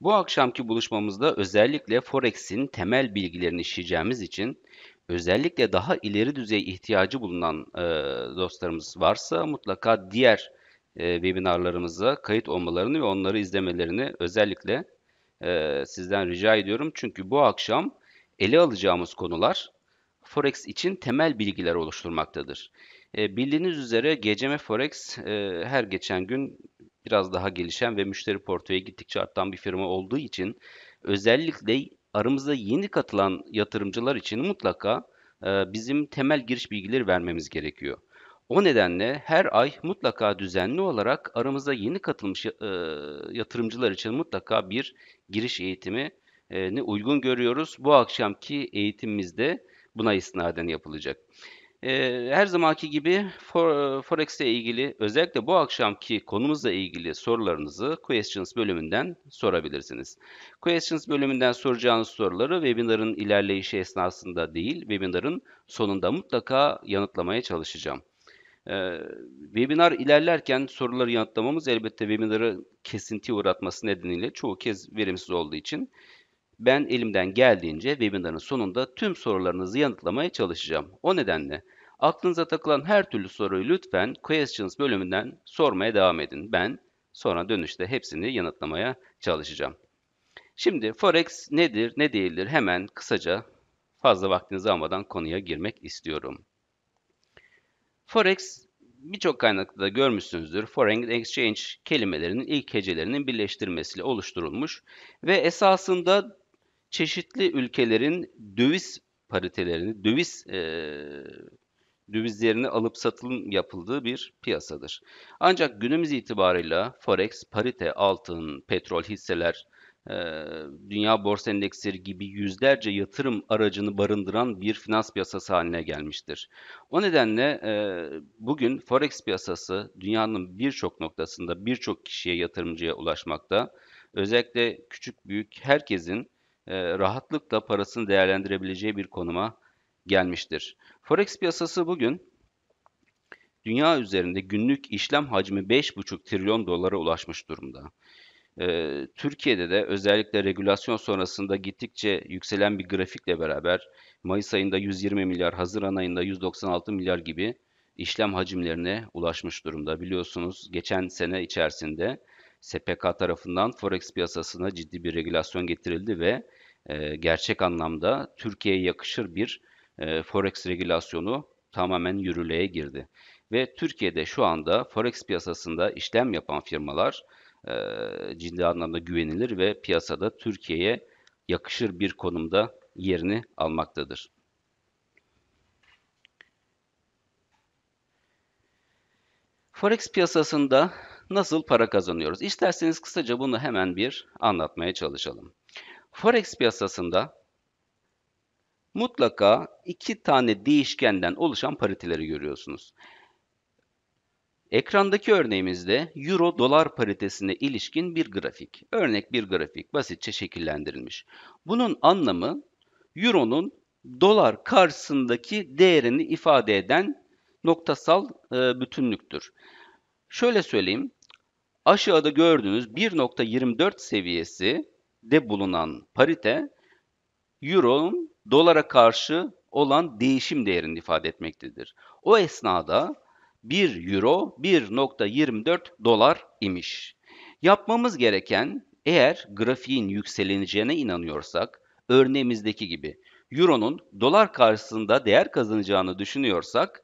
Bu akşamki buluşmamızda özellikle Forex'in temel bilgilerini işleyeceğimiz için özellikle daha ileri düzey ihtiyacı bulunan e, dostlarımız varsa mutlaka diğer e, webinarlarımıza kayıt olmalarını ve onları izlemelerini özellikle e, sizden rica ediyorum. Çünkü bu akşam ele alacağımız konular Forex için temel bilgiler oluşturmaktadır. E, bildiğiniz üzere GCM Forex e, her geçen gün biraz daha gelişen ve müşteri portföyü gittikçe artan bir firma olduğu için özellikle aramızda yeni katılan yatırımcılar için mutlaka e, bizim temel giriş bilgileri vermemiz gerekiyor. O nedenle her ay mutlaka düzenli olarak aramıza yeni katılmış e, yatırımcılar için mutlaka bir giriş eğitimi e, ne uygun görüyoruz. Bu akşamki eğitimimizde buna istinaden yapılacak her zamanki gibi for, Forex ile ilgili özellikle bu akşamki konumuzla ilgili sorularınızı Questions bölümünden sorabilirsiniz. Questions bölümünden soracağınız soruları webinarın ilerleyişi esnasında değil, webinarın sonunda mutlaka yanıtlamaya çalışacağım. webinar ilerlerken soruları yanıtlamamız elbette webinarı kesinti uğratması nedeniyle çoğu kez verimsiz olduğu için ben elimden geldiğince webinarın sonunda tüm sorularınızı yanıtlamaya çalışacağım. O nedenle aklınıza takılan her türlü soruyu lütfen questions bölümünden sormaya devam edin. Ben sonra dönüşte hepsini yanıtlamaya çalışacağım. Şimdi forex nedir, ne değildir hemen kısaca fazla vaktinizi almadan konuya girmek istiyorum. Forex birçok kaynakta da görmüşsünüzdür. Foreign Exchange kelimelerinin ilk hecelerinin birleştirmesiyle oluşturulmuş ve esasında çeşitli ülkelerin döviz paritelerini, döviz e, dövizlerini alıp satılım yapıldığı bir piyasadır. Ancak günümüz itibarıyla forex, parite, altın, petrol, hisseler, e, dünya borsa endeksleri gibi yüzlerce yatırım aracını barındıran bir finans piyasası haline gelmiştir. O nedenle e, bugün forex piyasası dünyanın birçok noktasında birçok kişiye yatırımcıya ulaşmakta. Özellikle küçük büyük herkesin e, rahatlıkla parasını değerlendirebileceği bir konuma gelmiştir. Forex piyasası bugün dünya üzerinde günlük işlem hacmi 5,5 trilyon dolara ulaşmış durumda. E, Türkiye'de de özellikle regülasyon sonrasında gittikçe yükselen bir grafikle beraber Mayıs ayında 120 milyar, Haziran ayında 196 milyar gibi işlem hacimlerine ulaşmış durumda. Biliyorsunuz geçen sene içerisinde SPK tarafından forex piyasasına ciddi bir regülasyon getirildi ve ee, gerçek anlamda Türkiye'ye yakışır bir e, forex regülasyonu tamamen yürürlüğe girdi. Ve Türkiye'de şu anda forex piyasasında işlem yapan firmalar e, ciddi anlamda güvenilir ve piyasada Türkiye'ye yakışır bir konumda yerini almaktadır. Forex piyasasında nasıl para kazanıyoruz? İsterseniz kısaca bunu hemen bir anlatmaya çalışalım. Forex piyasasında mutlaka iki tane değişkenden oluşan pariteleri görüyorsunuz. Ekrandaki örneğimizde euro dolar paritesine ilişkin bir grafik. Örnek bir grafik basitçe şekillendirilmiş. Bunun anlamı euronun dolar karşısındaki değerini ifade eden noktasal e, bütünlüktür. Şöyle söyleyeyim. Aşağıda gördüğünüz 1.24 seviyesi de bulunan parite Euro'nun dolara karşı olan değişim değerini ifade etmektedir. O esnada 1 euro 1.24 dolar imiş. Yapmamız gereken eğer grafiğin yükseleneceğine inanıyorsak örneğimizdeki gibi Euro'nun dolar karşısında değer kazanacağını düşünüyorsak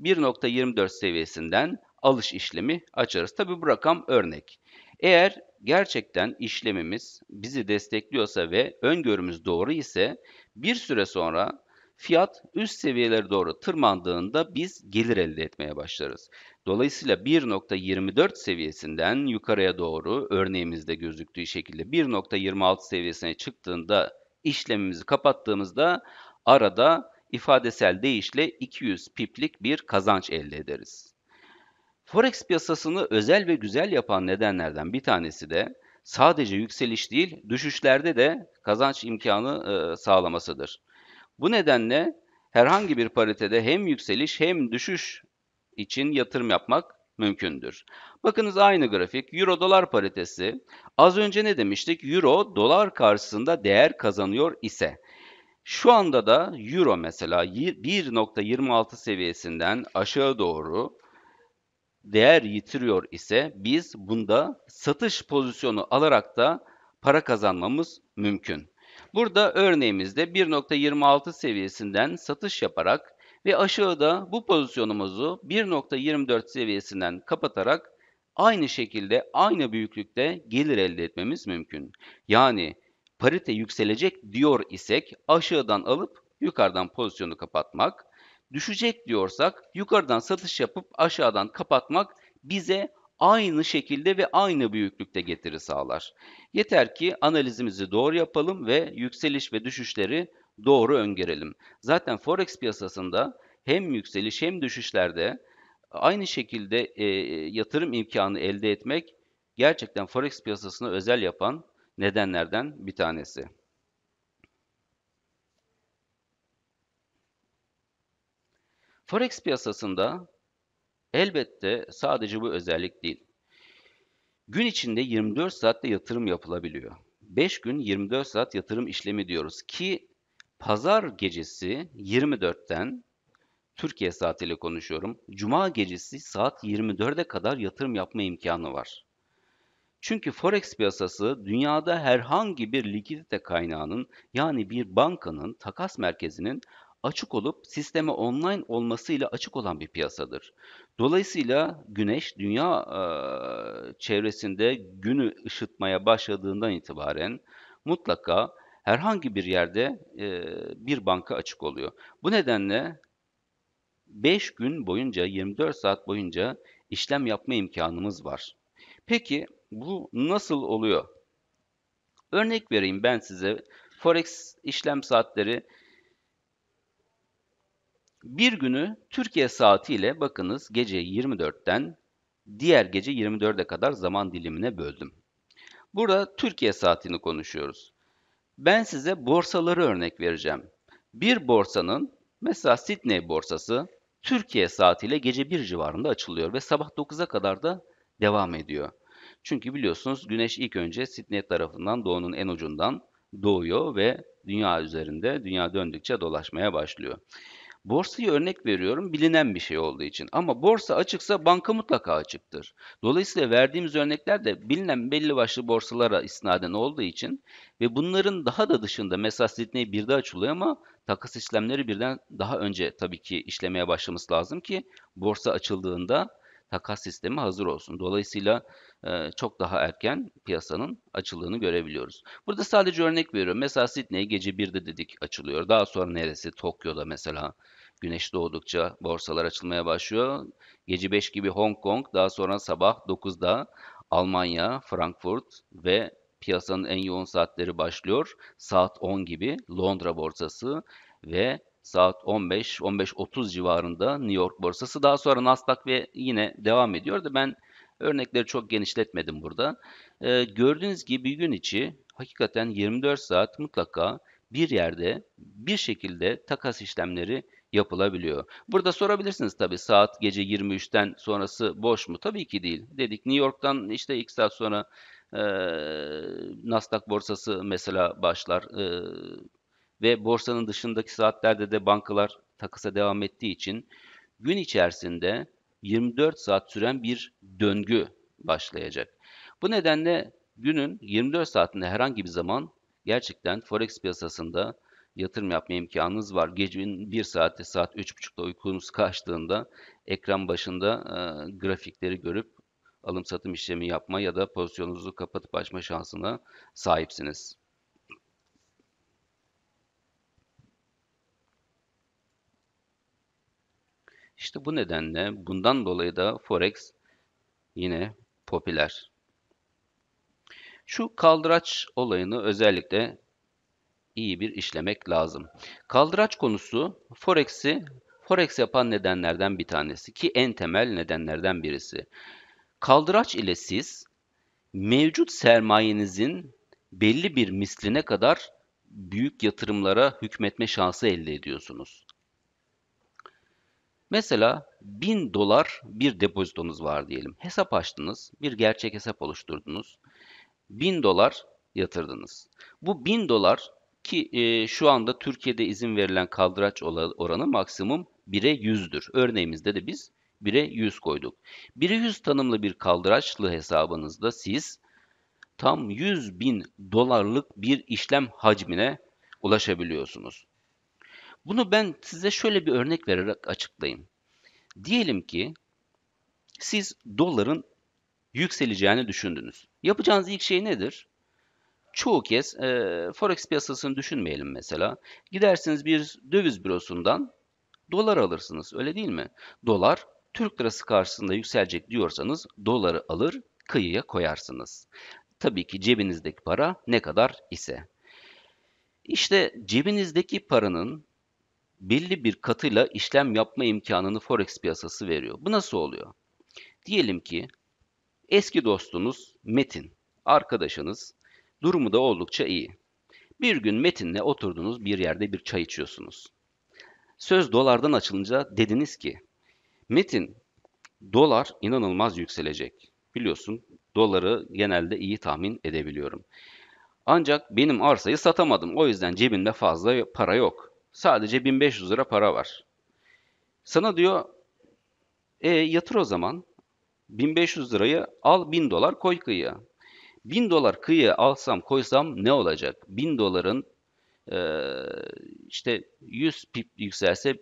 1.24 seviyesinden alış işlemi açarız. Tabi bu rakam örnek. Eğer gerçekten işlemimiz bizi destekliyorsa ve öngörümüz doğru ise bir süre sonra fiyat üst seviyelere doğru tırmandığında biz gelir elde etmeye başlarız. Dolayısıyla 1.24 seviyesinden yukarıya doğru örneğimizde gözüktüğü şekilde 1.26 seviyesine çıktığında işlemimizi kapattığımızda arada ifadesel değişle 200 piplik bir kazanç elde ederiz. Forex piyasasını özel ve güzel yapan nedenlerden bir tanesi de sadece yükseliş değil, düşüşlerde de kazanç imkanı e, sağlamasıdır. Bu nedenle herhangi bir paritede hem yükseliş hem düşüş için yatırım yapmak mümkündür. Bakınız aynı grafik euro dolar paritesi. Az önce ne demiştik? Euro dolar karşısında değer kazanıyor ise şu anda da euro mesela 1.26 seviyesinden aşağı doğru değer yitiriyor ise biz bunda satış pozisyonu alarak da para kazanmamız mümkün. Burada örneğimizde 1.26 seviyesinden satış yaparak ve aşağıda bu pozisyonumuzu 1.24 seviyesinden kapatarak aynı şekilde aynı büyüklükte gelir elde etmemiz mümkün. Yani parite yükselecek diyor isek aşağıdan alıp yukarıdan pozisyonu kapatmak düşecek diyorsak yukarıdan satış yapıp aşağıdan kapatmak bize aynı şekilde ve aynı büyüklükte getiri sağlar. Yeter ki analizimizi doğru yapalım ve yükseliş ve düşüşleri doğru öngörelim. Zaten forex piyasasında hem yükseliş hem düşüşlerde aynı şekilde e, yatırım imkanı elde etmek gerçekten forex piyasasını özel yapan nedenlerden bir tanesi. Forex piyasasında elbette sadece bu özellik değil. Gün içinde 24 saatte yatırım yapılabiliyor. 5 gün 24 saat yatırım işlemi diyoruz ki pazar gecesi 24'ten Türkiye saatiyle konuşuyorum. Cuma gecesi saat 24'e kadar yatırım yapma imkanı var. Çünkü forex piyasası dünyada herhangi bir likidite kaynağının yani bir bankanın takas merkezinin açık olup sisteme online olmasıyla açık olan bir piyasadır. Dolayısıyla güneş dünya e, çevresinde günü ışıtmaya başladığından itibaren mutlaka herhangi bir yerde e, bir banka açık oluyor. Bu nedenle 5 gün boyunca 24 saat boyunca işlem yapma imkanımız var. Peki bu nasıl oluyor? Örnek vereyim ben size Forex işlem saatleri bir günü Türkiye saatiyle bakınız gece 24'ten diğer gece 24'e kadar zaman dilimine böldüm. Burada Türkiye saatini konuşuyoruz. Ben size borsaları örnek vereceğim. Bir borsanın mesela Sydney borsası Türkiye saatiyle gece 1 civarında açılıyor ve sabah 9'a kadar da devam ediyor. Çünkü biliyorsunuz güneş ilk önce Sydney tarafından doğunun en ucundan doğuyor ve dünya üzerinde dünya döndükçe dolaşmaya başlıyor. Borsayı örnek veriyorum bilinen bir şey olduğu için. Ama borsa açıksa banka mutlaka açıktır. Dolayısıyla verdiğimiz örnekler de bilinen belli başlı borsalara isnaden olduğu için ve bunların daha da dışında mesela Sydney birde açılıyor ama takas işlemleri birden daha önce tabii ki işlemeye başlaması lazım ki borsa açıldığında takas sistemi hazır olsun. Dolayısıyla e, çok daha erken piyasanın açıldığını görebiliyoruz. Burada sadece örnek veriyorum. Mesela Sydney gece 1'de dedik açılıyor. Daha sonra neresi? Tokyo'da mesela Güneş doğdukça borsalar açılmaya başlıyor. Gece 5 gibi Hong Kong, daha sonra sabah 9'da Almanya, Frankfurt ve piyasanın en yoğun saatleri başlıyor. Saat 10 gibi Londra borsası ve saat 15-15.30 civarında New York borsası. Daha sonra Nasdaq ve yine devam ediyor da ben örnekleri çok genişletmedim burada. Ee, gördüğünüz gibi gün içi hakikaten 24 saat mutlaka bir yerde bir şekilde takas işlemleri yapılabiliyor. Burada sorabilirsiniz tabii saat gece 23'ten sonrası boş mu? Tabii ki değil. Dedik New York'tan işte ilk saat sonra e, Nasdaq borsası mesela başlar. E, ve borsanın dışındaki saatlerde de bankalar takısa devam ettiği için gün içerisinde 24 saat süren bir döngü başlayacak. Bu nedenle günün 24 saatinde herhangi bir zaman gerçekten forex piyasasında yatırım yapma imkanınız var. Gecenin bir saatte saat 3.30'da uykunuz kaçtığında ekran başında e, grafikleri görüp alım satım işlemi yapma ya da pozisyonunuzu kapatıp açma şansına sahipsiniz. İşte bu nedenle bundan dolayı da Forex yine popüler. Şu kaldıraç olayını özellikle iyi bir işlemek lazım. Kaldıraç konusu Forex'i Forex yapan nedenlerden bir tanesi ki en temel nedenlerden birisi. Kaldıraç ile siz mevcut sermayenizin belli bir misline kadar büyük yatırımlara hükmetme şansı elde ediyorsunuz. Mesela 1000 dolar bir depozitonuz var diyelim. Hesap açtınız, bir gerçek hesap oluşturdunuz. 1000 dolar yatırdınız. Bu 1000 dolar ki e, şu anda Türkiye'de izin verilen kaldıraç oranı maksimum 1'e 100'dür. Örneğimizde de biz 1'e 100 koyduk. 1'e 100 tanımlı bir kaldıraçlı hesabınızda siz tam 100 bin dolarlık bir işlem hacmine ulaşabiliyorsunuz. Bunu ben size şöyle bir örnek vererek açıklayayım. Diyelim ki siz doların yükseleceğini düşündünüz. Yapacağınız ilk şey nedir? çoğu kez e, forex piyasasını düşünmeyelim mesela. Gidersiniz bir döviz bürosundan dolar alırsınız öyle değil mi? Dolar Türk lirası karşısında yükselecek diyorsanız doları alır kıyıya koyarsınız. Tabii ki cebinizdeki para ne kadar ise. İşte cebinizdeki paranın belli bir katıyla işlem yapma imkanını forex piyasası veriyor. Bu nasıl oluyor? Diyelim ki eski dostunuz Metin, arkadaşınız Durumu da oldukça iyi. Bir gün Metin'le oturduğunuz bir yerde bir çay içiyorsunuz. Söz dolardan açılınca dediniz ki, Metin, dolar inanılmaz yükselecek. Biliyorsun doları genelde iyi tahmin edebiliyorum. Ancak benim arsayı satamadım. O yüzden cebimde fazla para yok. Sadece 1500 lira para var. Sana diyor e yatır o zaman. 1500 lirayı al 1000 dolar koy kıyıya. 1000 dolar kıyıya alsam koysam ne olacak? 1000 doların e, işte 100 pip yükselse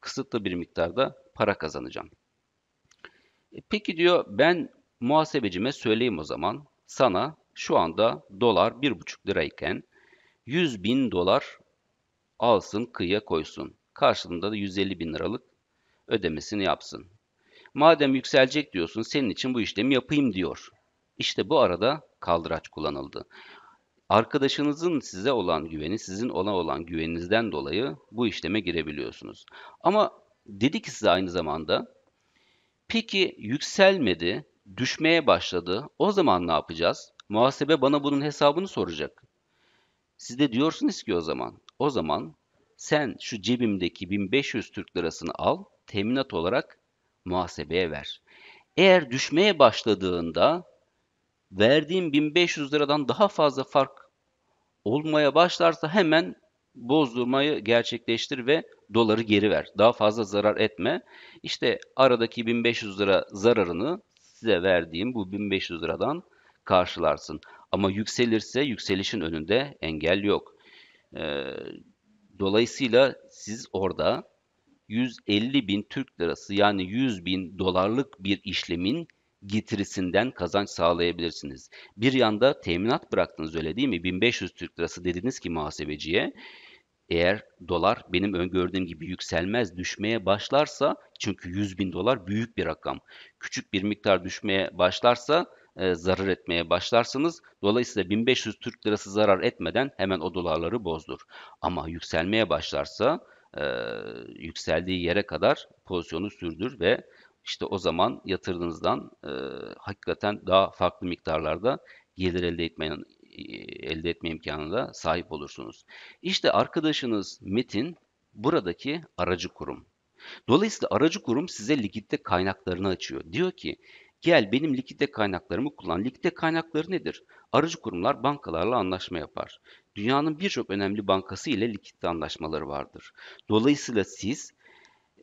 kısıtlı bir miktarda para kazanacağım. E, peki diyor ben muhasebecime söyleyeyim o zaman sana şu anda dolar 1,5 lirayken 100 bin dolar alsın kıyıya koysun. Karşılığında da 150 bin liralık ödemesini yapsın. Madem yükselecek diyorsun senin için bu işlemi yapayım diyor. İşte bu arada kaldıraç kullanıldı. Arkadaşınızın size olan güveni, sizin ona olan güveninizden dolayı bu işleme girebiliyorsunuz. Ama dedi ki size aynı zamanda peki yükselmedi, düşmeye başladı. O zaman ne yapacağız? Muhasebe bana bunun hesabını soracak. Siz de diyorsunuz ki o zaman, o zaman sen şu cebimdeki 1500 Türk lirasını al, teminat olarak muhasebeye ver. Eğer düşmeye başladığında verdiğim 1500 liradan daha fazla fark olmaya başlarsa hemen bozdurmayı gerçekleştir ve doları geri ver. Daha fazla zarar etme. İşte aradaki 1500 lira zararını size verdiğim bu 1500 liradan karşılarsın. Ama yükselirse yükselişin önünde engel yok. Ee, dolayısıyla siz orada 150 bin Türk lirası yani 100 bin dolarlık bir işlemin getirisinden kazanç sağlayabilirsiniz. Bir yanda teminat bıraktınız öyle değil mi? 1500 Türk lirası dediniz ki muhasebeciye. Eğer dolar benim öngördüğüm gibi yükselmez, düşmeye başlarsa çünkü 100 bin dolar büyük bir rakam. Küçük bir miktar düşmeye başlarsa e, zarar etmeye başlarsınız. Dolayısıyla 1500 Türk lirası zarar etmeden hemen o dolarları bozdur. Ama yükselmeye başlarsa e, yükseldiği yere kadar pozisyonu sürdür ve işte o zaman yatırdığınızdan e, hakikaten daha farklı miktarlarda gelir elde etme, elde etme imkanına sahip olursunuz. İşte arkadaşınız Metin buradaki aracı kurum. Dolayısıyla aracı kurum size likitte kaynaklarını açıyor. Diyor ki gel benim likitte kaynaklarımı kullan. Likitte kaynakları nedir? Aracı kurumlar bankalarla anlaşma yapar. Dünyanın birçok önemli bankası ile likitte anlaşmaları vardır. Dolayısıyla siz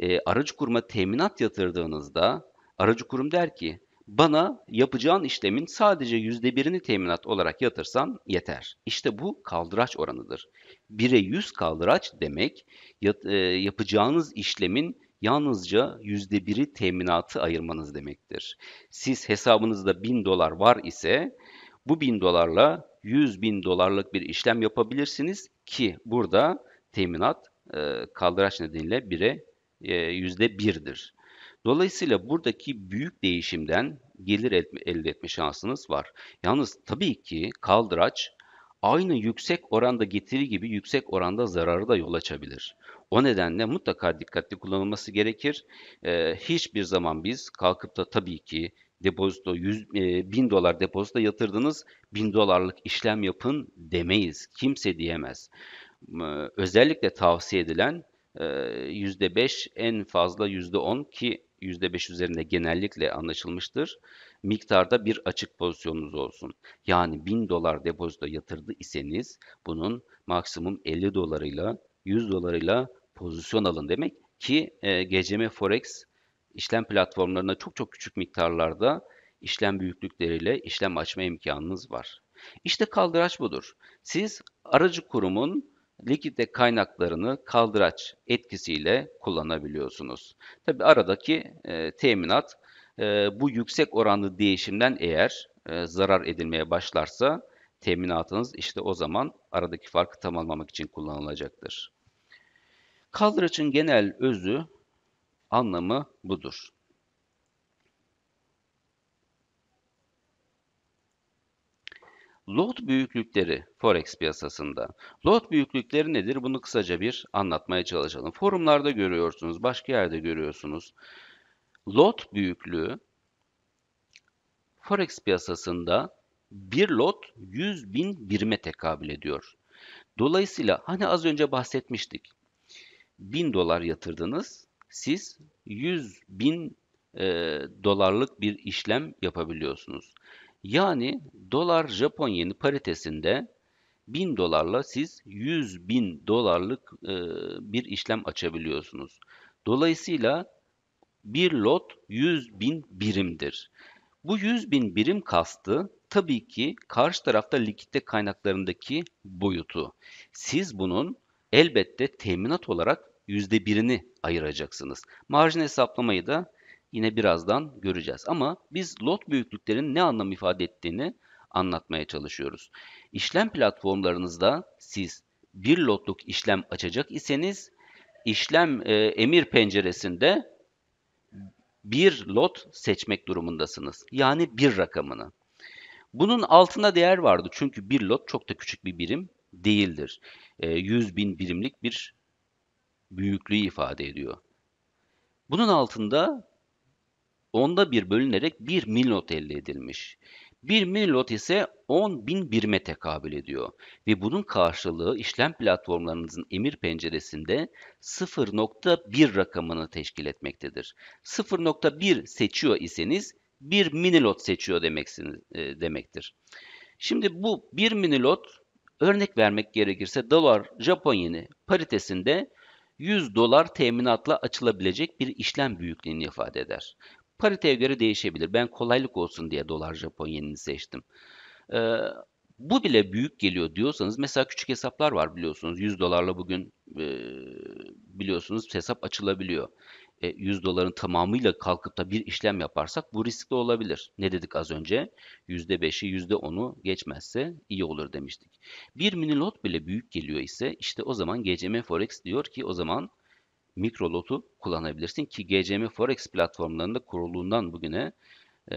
e, aracı kuruma teminat yatırdığınızda aracı kurum der ki bana yapacağın işlemin sadece yüzde birini teminat olarak yatırsan yeter. İşte bu kaldıraç oranıdır. 1'e 100 kaldıraç demek yat, e, yapacağınız işlemin yalnızca yüzde biri teminatı ayırmanız demektir. Siz hesabınızda 1000 dolar var ise bu 1000 dolarla 100 bin dolarlık bir işlem yapabilirsiniz ki burada teminat e, kaldıraç nedeniyle 1'e %1'dir. Dolayısıyla buradaki büyük değişimden gelir elde etme şansınız var. Yalnız tabii ki kaldıraç aynı yüksek oranda getiri gibi yüksek oranda zararı da yol açabilir. O nedenle mutlaka dikkatli kullanılması gerekir. Ee, hiçbir zaman biz kalkıp da tabii ki depozito 100 e, 1000 dolar depozito yatırdınız 1000 dolarlık işlem yapın demeyiz. Kimse diyemez. Ee, özellikle tavsiye edilen %5 e, en fazla %10 ki %5 üzerinde genellikle anlaşılmıştır. Miktarda bir açık pozisyonunuz olsun. Yani 1000 dolar depozito yatırdı iseniz bunun maksimum 50 dolarıyla 100 dolarıyla pozisyon alın demek ki e, GCM Forex işlem platformlarına çok çok küçük miktarlarda işlem büyüklükleriyle işlem açma imkanınız var. İşte kaldıraç budur. Siz aracı kurumun likitte kaynaklarını kaldıraç etkisiyle kullanabiliyorsunuz. Tabi aradaki e, teminat e, bu yüksek oranlı değişimden eğer e, zarar edilmeye başlarsa teminatınız işte o zaman aradaki farkı tamamlamak için kullanılacaktır. Kaldıraçın genel özü anlamı budur. Lot büyüklükleri forex piyasasında. Lot büyüklükleri nedir? Bunu kısaca bir anlatmaya çalışalım. Forumlarda görüyorsunuz, başka yerde görüyorsunuz. Lot büyüklüğü forex piyasasında bir lot 100 bin birime tekabül ediyor. Dolayısıyla hani az önce bahsetmiştik. 1000 dolar yatırdınız, siz 100 bin e, dolarlık bir işlem yapabiliyorsunuz. Yani dolar Japon yeni paritesinde 1000 dolarla siz 100 bin dolarlık e, bir işlem açabiliyorsunuz. Dolayısıyla bir lot 100 bin birimdir. Bu 100 bin birim kastı tabii ki karşı tarafta likitte kaynaklarındaki boyutu. Siz bunun elbette teminat olarak %1'ini ayıracaksınız. Marjin hesaplamayı da yine birazdan göreceğiz. Ama biz lot büyüklüklerin ne anlam ifade ettiğini anlatmaya çalışıyoruz. İşlem platformlarınızda siz bir lotluk işlem açacak iseniz işlem e, emir penceresinde bir lot seçmek durumundasınız. Yani bir rakamını. Bunun altına değer vardı çünkü bir lot çok da küçük bir birim değildir. E, 100 bin birimlik bir büyüklüğü ifade ediyor. Bunun altında onda bir bölünerek 1 milot elde edilmiş. 1 milot ise 10 bin birime tekabül ediyor ve bunun karşılığı işlem platformlarınızın emir penceresinde 0.1 rakamını teşkil etmektedir. 0.1 seçiyor iseniz 1 minilot seçiyor demeksiniz, e, demektir. Şimdi bu 1 minilot örnek vermek gerekirse dolar Japon yeni paritesinde 100 dolar teminatla açılabilecek bir işlem büyüklüğünü ifade eder. Pariteye göre değişebilir. Ben kolaylık olsun diye dolar Japon yenini seçtim. Ee, bu bile büyük geliyor diyorsanız mesela küçük hesaplar var biliyorsunuz. 100 dolarla bugün e, biliyorsunuz hesap açılabiliyor. E, 100 doların tamamıyla kalkıp da bir işlem yaparsak bu riskli olabilir. Ne dedik az önce? %5'i %10'u geçmezse iyi olur demiştik. Bir mini lot bile büyük geliyor ise işte o zaman GCM Forex diyor ki o zaman lot'u kullanabilirsin ki GCM Forex platformlarında kurulduğundan bugüne e,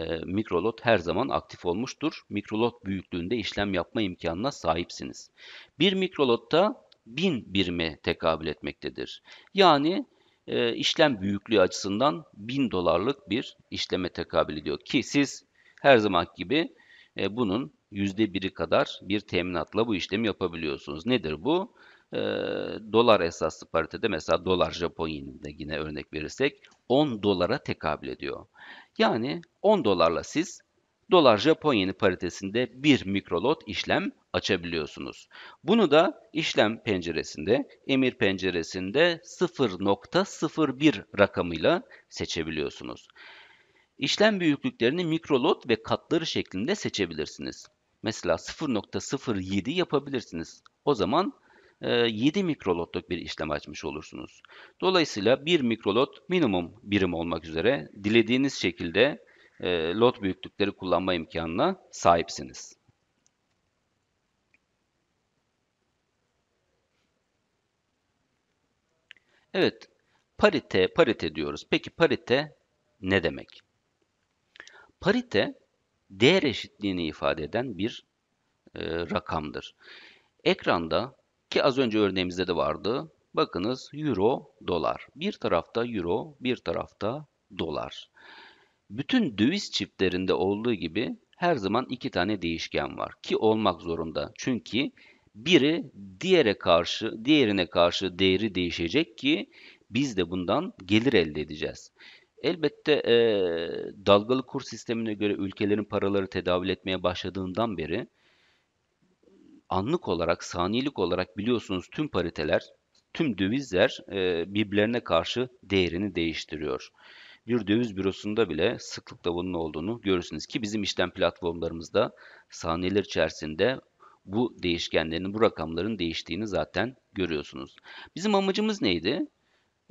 lot her zaman aktif olmuştur. lot büyüklüğünde işlem yapma imkanına sahipsiniz. Bir lotta 1000 birime tekabül etmektedir. Yani e, işlem büyüklüğü açısından 1000 dolarlık bir işleme tekabül ediyor. Ki siz her zaman gibi e, bunun %1'i kadar bir teminatla bu işlemi yapabiliyorsunuz. Nedir bu? e, dolar esaslı paritede mesela dolar Japon yeninde yine örnek verirsek 10 dolara tekabül ediyor. Yani 10 dolarla siz dolar Japon yeni paritesinde bir mikrolot işlem açabiliyorsunuz. Bunu da işlem penceresinde, emir penceresinde 0.01 rakamıyla seçebiliyorsunuz. İşlem büyüklüklerini mikrolot ve katları şeklinde seçebilirsiniz. Mesela 0.07 yapabilirsiniz. O zaman 7 ee, mikrolotluk bir işlem açmış olursunuz. Dolayısıyla 1 mikrolot minimum birim olmak üzere dilediğiniz şekilde e, lot büyüklükleri kullanma imkanına sahipsiniz. Evet, parite, parite diyoruz. Peki parite ne demek? Parite, değer eşitliğini ifade eden bir e, rakamdır. Ekranda ki az önce örneğimizde de vardı. Bakınız euro, dolar. Bir tarafta euro, bir tarafta dolar. Bütün döviz çiftlerinde olduğu gibi her zaman iki tane değişken var ki olmak zorunda. Çünkü biri diğere karşı, diğerine karşı değeri değişecek ki biz de bundan gelir elde edeceğiz. Elbette e, dalgalı kur sistemine göre ülkelerin paraları tedavül etmeye başladığından beri anlık olarak, saniyelik olarak biliyorsunuz tüm pariteler, tüm dövizler e, birbirlerine karşı değerini değiştiriyor. Bir döviz bürosunda bile sıklıkla bunun olduğunu görürsünüz ki bizim işlem platformlarımızda saniyeler içerisinde bu değişkenlerin, bu rakamların değiştiğini zaten görüyorsunuz. Bizim amacımız neydi?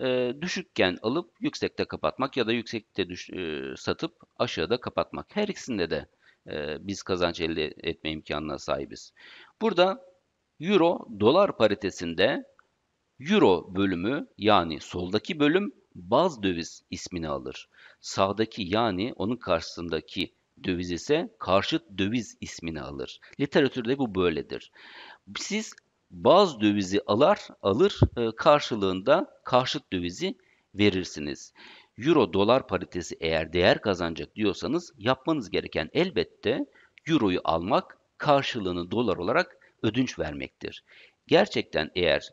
E, düşükken alıp yüksekte kapatmak ya da yüksekte düş, e, satıp aşağıda kapatmak. Her ikisinde de e, biz kazanç elde etme imkanına sahibiz. Burada euro dolar paritesinde euro bölümü yani soldaki bölüm baz döviz ismini alır. Sağdaki yani onun karşısındaki döviz ise karşıt döviz ismini alır. Literatürde bu böyledir. Siz baz dövizi alar, alır e, karşılığında karşıt dövizi verirsiniz. Euro dolar paritesi eğer değer kazanacak diyorsanız yapmanız gereken elbette euroyu almak karşılığını dolar olarak ödünç vermektir. Gerçekten eğer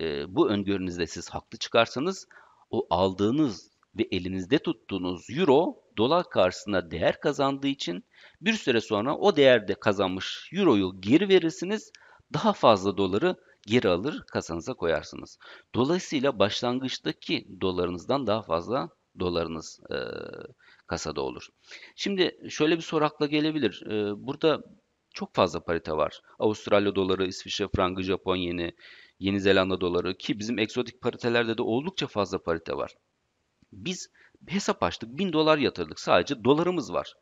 e, bu öngörünüzde siz haklı çıkarsanız o aldığınız ve elinizde tuttuğunuz euro dolar karşısında değer kazandığı için bir süre sonra o değerde kazanmış euroyu geri verirsiniz. Daha fazla doları geri alır kasanıza koyarsınız. Dolayısıyla başlangıçtaki dolarınızdan daha fazla dolarınız e, kasada olur. Şimdi şöyle bir sorakla gelebilir. E, burada çok fazla parite var. Avustralya doları, İsviçre frangı, Japon yeni, Yeni Zelanda doları ki bizim eksotik paritelerde de oldukça fazla parite var. Biz hesap açtık 1000 dolar yatırdık sadece dolarımız var.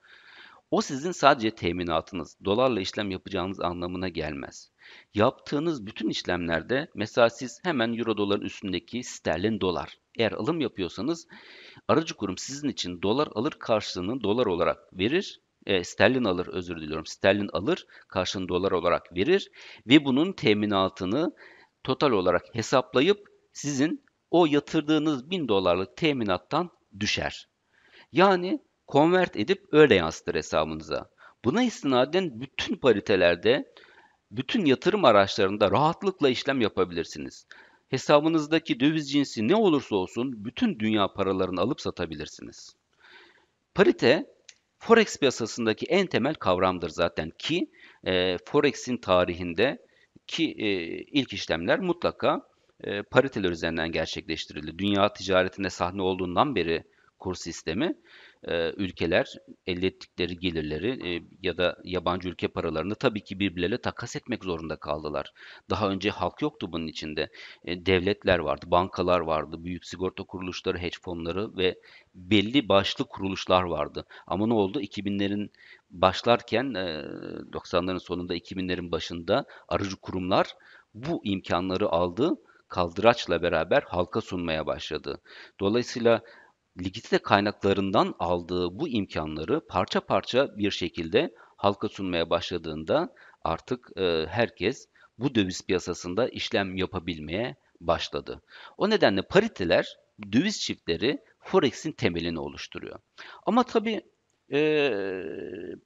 O sizin sadece teminatınız. Dolarla işlem yapacağınız anlamına gelmez. Yaptığınız bütün işlemlerde mesela siz hemen euro doların üstündeki sterlin dolar. Eğer alım yapıyorsanız aracı kurum sizin için dolar alır karşılığını dolar olarak verir e, sterlin alır özür diliyorum. Sterlin alır karşılığını dolar olarak verir ve bunun teminatını total olarak hesaplayıp sizin o yatırdığınız 1000 dolarlık teminattan düşer. Yani konvert edip öyle yansıtır hesabınıza. Buna istinaden bütün paritelerde, bütün yatırım araçlarında rahatlıkla işlem yapabilirsiniz. Hesabınızdaki döviz cinsi ne olursa olsun bütün dünya paralarını alıp satabilirsiniz. Parite Forex piyasasındaki en temel kavramdır zaten ki e, Forex'in tarihinde ki e, ilk işlemler mutlaka e, pariteler üzerinden gerçekleştirildi. Dünya ticaretinde sahne olduğundan beri kur sistemi e, ülkeler elde ettikleri gelirleri e, ya da yabancı ülke paralarını tabii ki birbirleriyle takas etmek zorunda kaldılar. Daha önce halk yoktu bunun içinde. E, devletler vardı, bankalar vardı, büyük sigorta kuruluşları, hedge fonları ve belli başlı kuruluşlar vardı. Ama ne oldu? 2000'lerin başlarken, 90'ların sonunda, 2000'lerin başında aracı kurumlar bu imkanları aldı kaldıraçla beraber halka sunmaya başladı. Dolayısıyla Ligite kaynaklarından aldığı bu imkanları parça parça bir şekilde halka sunmaya başladığında artık e, herkes bu döviz piyasasında işlem yapabilmeye başladı. O nedenle pariteler döviz çiftleri Forex'in temelini oluşturuyor. Ama tabi e,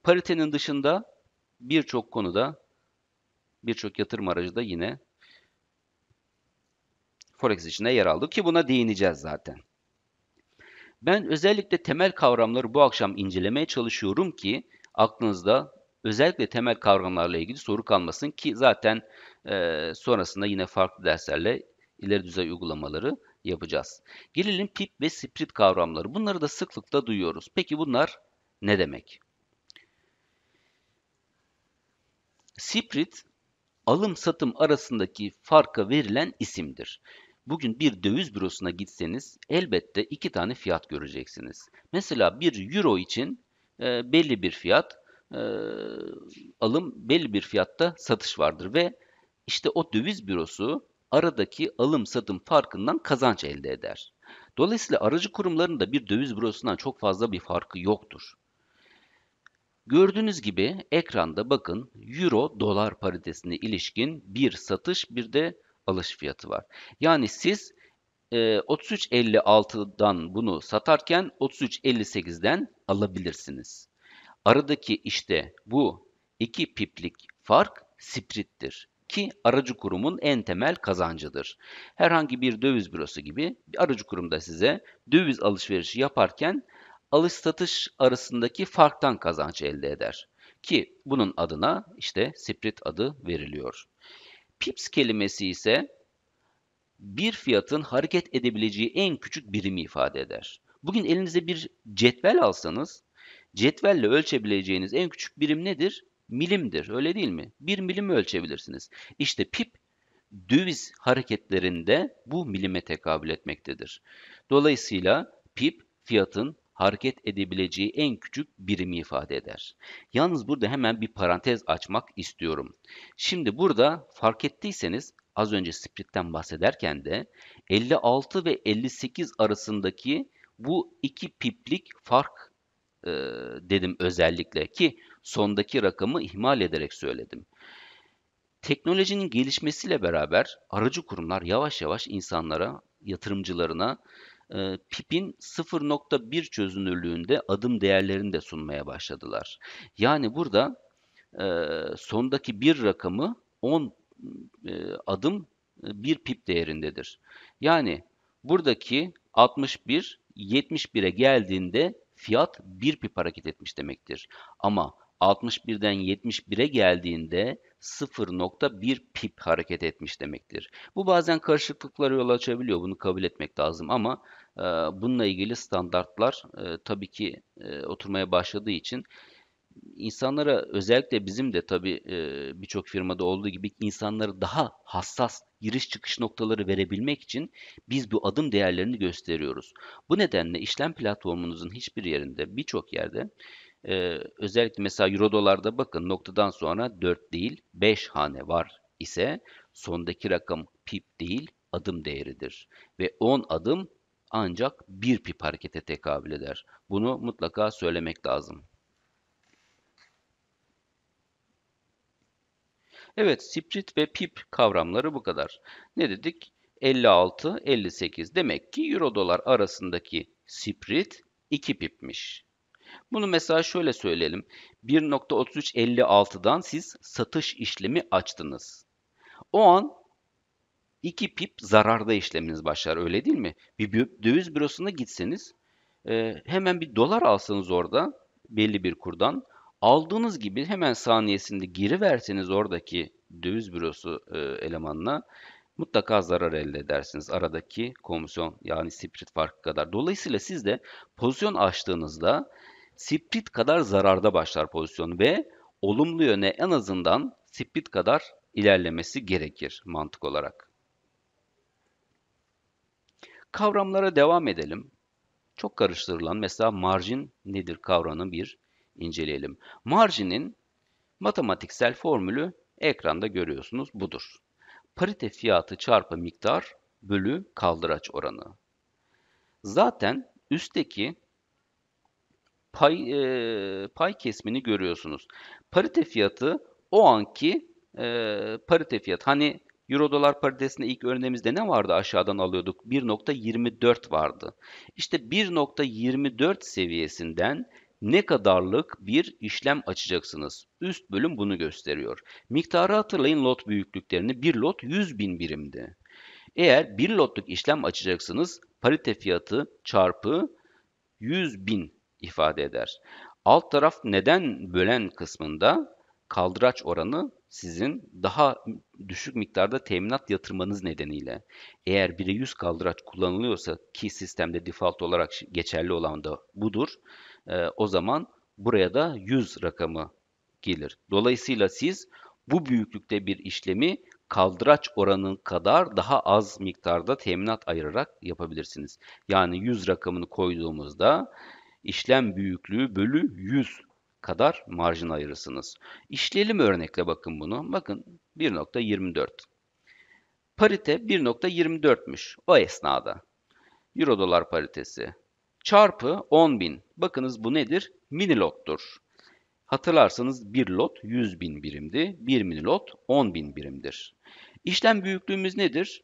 paritenin dışında birçok konuda birçok yatırım aracı da yine Forex içinde yer aldı ki buna değineceğiz zaten. Ben özellikle temel kavramları bu akşam incelemeye çalışıyorum ki aklınızda özellikle temel kavramlarla ilgili soru kalmasın ki zaten e, sonrasında yine farklı derslerle ileri düzey uygulamaları yapacağız. Gelelim pip ve split kavramları. Bunları da sıklıkla duyuyoruz. Peki bunlar ne demek? Split alım satım arasındaki farka verilen isimdir. Bugün bir döviz bürosuna gitseniz elbette iki tane fiyat göreceksiniz. Mesela bir euro için e, belli bir fiyat e, alım, belli bir fiyatta satış vardır ve işte o döviz bürosu aradaki alım satım farkından kazanç elde eder. Dolayısıyla aracı kurumların da bir döviz bürosundan çok fazla bir farkı yoktur. Gördüğünüz gibi ekranda bakın euro dolar paritesine ilişkin bir satış bir de alış fiyatı var. Yani siz e, 33.56'dan bunu satarken 33.58'den alabilirsiniz. Aradaki işte bu iki piplik fark sprittir ki aracı kurumun en temel kazancıdır. Herhangi bir döviz bürosu gibi bir aracı kurumda size döviz alışverişi yaparken alış satış arasındaki farktan kazanç elde eder ki bunun adına işte split adı veriliyor. Pips kelimesi ise bir fiyatın hareket edebileceği en küçük birimi ifade eder. Bugün elinize bir cetvel alsanız cetvelle ölçebileceğiniz en küçük birim nedir? Milimdir öyle değil mi? Bir milim ölçebilirsiniz. İşte pip döviz hareketlerinde bu milime tekabül etmektedir. Dolayısıyla pip fiyatın hareket edebileceği en küçük birimi ifade eder. Yalnız burada hemen bir parantez açmak istiyorum. Şimdi burada fark ettiyseniz az önce split'ten bahsederken de 56 ve 58 arasındaki bu iki piplik fark e, dedim özellikle ki sondaki rakamı ihmal ederek söyledim. Teknolojinin gelişmesiyle beraber aracı kurumlar yavaş yavaş insanlara, yatırımcılarına e, pipin 0.1 çözünürlüğünde adım değerlerini de sunmaya başladılar. Yani burada e, sondaki bir rakamı 10 e, adım bir pip değerindedir. Yani buradaki 61 71'e geldiğinde fiyat 1 pip hareket etmiş demektir. Ama 61'den 71'e geldiğinde 0.1 pip hareket etmiş demektir. Bu bazen karışıklıklara yol açabiliyor. Bunu kabul etmek lazım ama e, bununla ilgili standartlar e, tabii ki e, oturmaya başladığı için insanlara özellikle bizim de tabii e, birçok firmada olduğu gibi insanlara daha hassas giriş çıkış noktaları verebilmek için biz bu adım değerlerini gösteriyoruz. Bu nedenle işlem platformunuzun hiçbir yerinde birçok yerde ee, özellikle mesela euro dolarda bakın noktadan sonra 4 değil 5 hane var ise sondaki rakam pip değil adım değeridir. Ve 10 adım ancak 1 pip harekete tekabül eder. Bunu mutlaka söylemek lazım. Evet, split ve pip kavramları bu kadar. Ne dedik? 56, 58. Demek ki euro dolar arasındaki split 2 pipmiş. Bunu mesela şöyle söyleyelim. 1.3356'dan siz satış işlemi açtınız. O an 2 pip zararda işleminiz başlar öyle değil mi? Bir döviz bürosuna gitseniz e, hemen bir dolar alsanız orada belli bir kurdan aldığınız gibi hemen saniyesinde geri verseniz oradaki döviz bürosu e, elemanına mutlaka zarar elde edersiniz. Aradaki komisyon yani spread farkı kadar. Dolayısıyla siz de pozisyon açtığınızda Split kadar zararda başlar pozisyon ve olumlu yöne en azından Split kadar ilerlemesi gerekir mantık olarak. Kavramlara devam edelim. Çok karıştırılan mesela marjin nedir kavramını bir inceleyelim. Marjinin matematiksel formülü ekranda görüyorsunuz budur. Parite fiyatı çarpı miktar bölü kaldıraç oranı. Zaten üstteki pay e, pay kesmini görüyorsunuz. Parite fiyatı o anki e, parite fiyat. Hani Euro dolar paritesinde ilk örneğimizde ne vardı aşağıdan alıyorduk? 1.24 vardı. İşte 1.24 seviyesinden ne kadarlık bir işlem açacaksınız? Üst bölüm bunu gösteriyor. Miktarı hatırlayın lot büyüklüklerini. Bir lot 100 bin birimdi. Eğer bir lotluk işlem açacaksınız parite fiyatı çarpı 100 bin ifade eder. Alt taraf neden bölen kısmında kaldıraç oranı sizin daha düşük miktarda teminat yatırmanız nedeniyle eğer 1'e 100 kaldıraç kullanılıyorsa ki sistemde default olarak geçerli olan da budur. E, o zaman buraya da 100 rakamı gelir. Dolayısıyla siz bu büyüklükte bir işlemi kaldıraç oranı kadar daha az miktarda teminat ayırarak yapabilirsiniz. Yani 100 rakamını koyduğumuzda işlem büyüklüğü bölü 100 kadar marjin ayırırsınız. İşleyelim örnekle bakın bunu. Bakın 1.24. Parite 1.24'müş o esnada. Euro dolar paritesi. Çarpı 10.000. Bakınız bu nedir? Mini lottur. Hatırlarsanız bir lot 100.000 birimdi. Bir mini lot 10.000 birimdir. İşlem büyüklüğümüz nedir?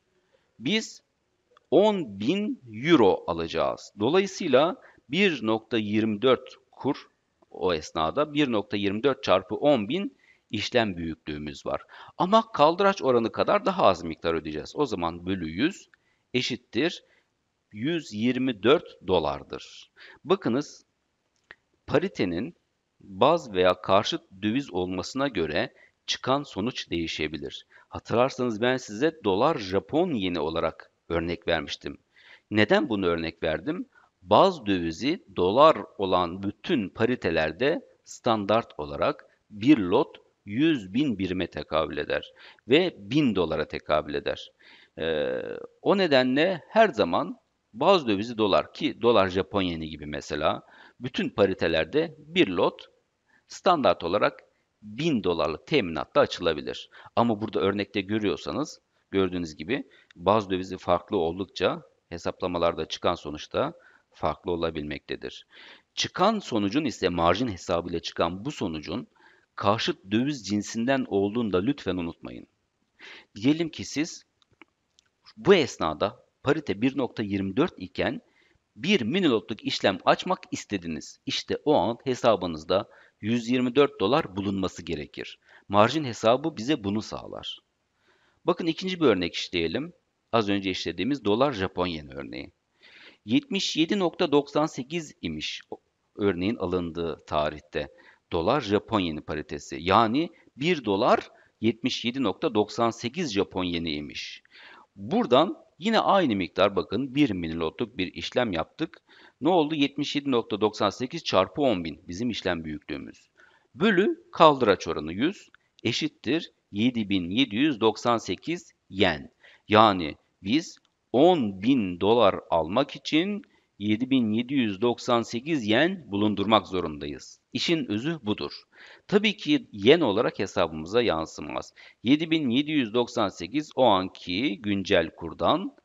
Biz 10.000 euro alacağız. Dolayısıyla 1.24 kur o esnada 1.24 çarpı 10 bin işlem büyüklüğümüz var. Ama kaldıraç oranı kadar daha az miktar ödeyeceğiz. O zaman bölü 100 eşittir 124 dolardır. Bakınız paritenin baz veya karşıt döviz olmasına göre çıkan sonuç değişebilir. Hatırlarsanız ben size dolar Japon yeni olarak örnek vermiştim. Neden bunu örnek verdim? baz dövizi dolar olan bütün paritelerde standart olarak bir lot 100 bin birime tekabül eder ve 1000 dolara tekabül eder. Ee, o nedenle her zaman baz dövizi dolar ki dolar Japon yeni gibi mesela bütün paritelerde bir lot standart olarak 1000 dolarlık teminatta açılabilir. Ama burada örnekte görüyorsanız gördüğünüz gibi baz dövizi farklı oldukça hesaplamalarda çıkan sonuçta farklı olabilmektedir. Çıkan sonucun ise marjin hesabıyla çıkan bu sonucun karşıt döviz cinsinden olduğunu da lütfen unutmayın. Diyelim ki siz bu esnada parite 1.24 iken bir minilotluk işlem açmak istediniz. İşte o an hesabınızda 124 dolar bulunması gerekir. Marjin hesabı bize bunu sağlar. Bakın ikinci bir örnek işleyelim. Az önce işlediğimiz dolar Japon yeni örneği. 77.98 imiş örneğin alındığı tarihte dolar Japon yeni paritesi. Yani 1 dolar 77.98 Japon yeni imiş. Buradan yine aynı miktar bakın 1 mililotluk bir işlem yaptık. Ne oldu? 77.98 çarpı 10.000 bizim işlem büyüklüğümüz. Bölü kaldıraç oranı 100 eşittir 7798 yen. Yani biz 10.000 dolar almak için 7798 yen bulundurmak zorundayız. İşin özü budur. Tabii ki yen olarak hesabımıza yansımaz. 7798 o anki güncel kurdan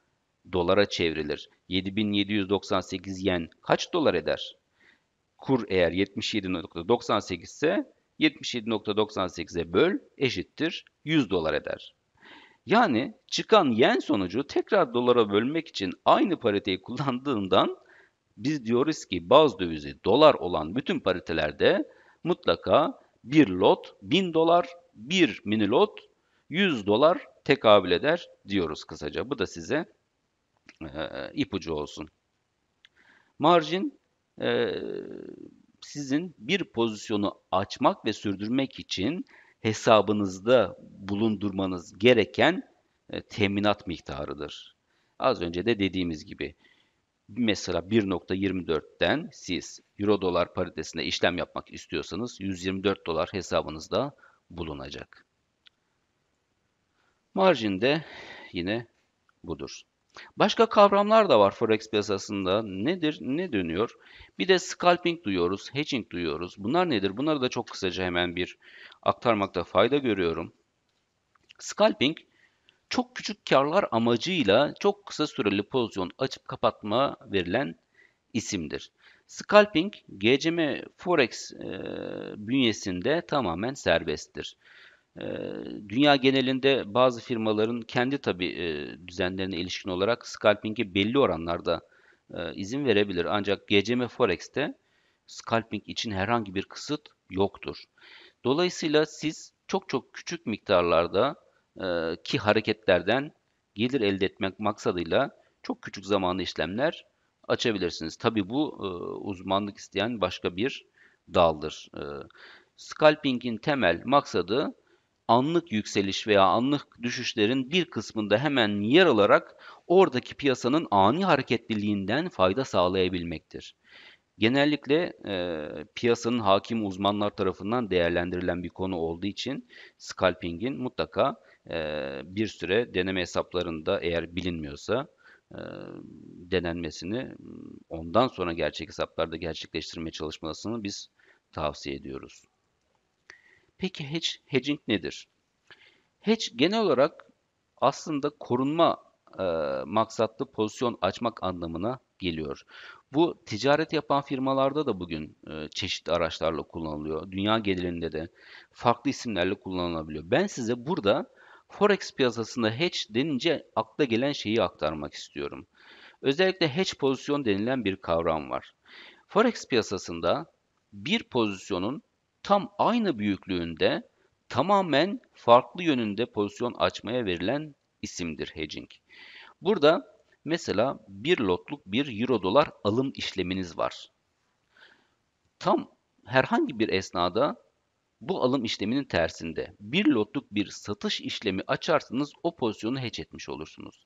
dolara çevrilir. 7798 yen kaç dolar eder? Kur eğer 77.98 ise 77.98'e böl eşittir 100 dolar eder. Yani çıkan yen sonucu tekrar dolara bölmek için aynı pariteyi kullandığından biz diyoruz ki bazı dövizi dolar olan bütün paritelerde mutlaka bir lot 1000 dolar, bir mini lot 100 dolar tekabül eder diyoruz kısaca. Bu da size e, ipucu olsun. Margin e, sizin bir pozisyonu açmak ve sürdürmek için hesabınızda bulundurmanız gereken e, teminat miktarıdır. Az önce de dediğimiz gibi mesela 1.24'ten siz euro dolar paritesinde işlem yapmak istiyorsanız 124 dolar hesabınızda bulunacak. Marjin de yine budur. Başka kavramlar da var forex piyasasında. Nedir? Ne dönüyor? Bir de scalping duyuyoruz, hedging duyuyoruz. Bunlar nedir? Bunları da çok kısaca hemen bir aktarmakta fayda görüyorum. Scalping çok küçük karlar amacıyla çok kısa süreli pozisyon açıp kapatma verilen isimdir. Scalping GCM Forex e, bünyesinde tamamen serbesttir. Ee, dünya genelinde bazı firmaların kendi tabi e, düzenlerine ilişkin olarak scalping'e belli oranlarda e, izin verebilir. Ancak GCM Forex'te scalping için herhangi bir kısıt yoktur. Dolayısıyla siz çok çok küçük miktarlarda e, ki hareketlerden gelir elde etmek maksadıyla çok küçük zamanlı işlemler açabilirsiniz. Tabi bu uzmanlık isteyen başka bir daldır. Scalping'in temel maksadı anlık yükseliş veya anlık düşüşlerin bir kısmında hemen yer alarak oradaki piyasanın ani hareketliliğinden fayda sağlayabilmektir. Genellikle e, piyasanın hakim uzmanlar tarafından değerlendirilen bir konu olduğu için scalping'in mutlaka e, bir süre deneme hesaplarında eğer bilinmiyorsa e, denenmesini ondan sonra gerçek hesaplarda gerçekleştirmeye çalışmasını biz tavsiye ediyoruz. Peki hedge, hedging nedir? Hedge genel olarak aslında korunma e, maksatlı pozisyon açmak anlamına geliyor. Bu ticaret yapan firmalarda da bugün e, çeşitli araçlarla kullanılıyor. Dünya genelinde de farklı isimlerle kullanılabiliyor. Ben size burada Forex piyasasında hedge denince akla gelen şeyi aktarmak istiyorum. Özellikle hedge pozisyon denilen bir kavram var. Forex piyasasında bir pozisyonun tam aynı büyüklüğünde tamamen farklı yönünde pozisyon açmaya verilen isimdir hedging. Burada mesela bir lotluk bir euro dolar alım işleminiz var. Tam herhangi bir esnada bu alım işleminin tersinde bir lotluk bir satış işlemi açarsanız o pozisyonu hedge etmiş olursunuz.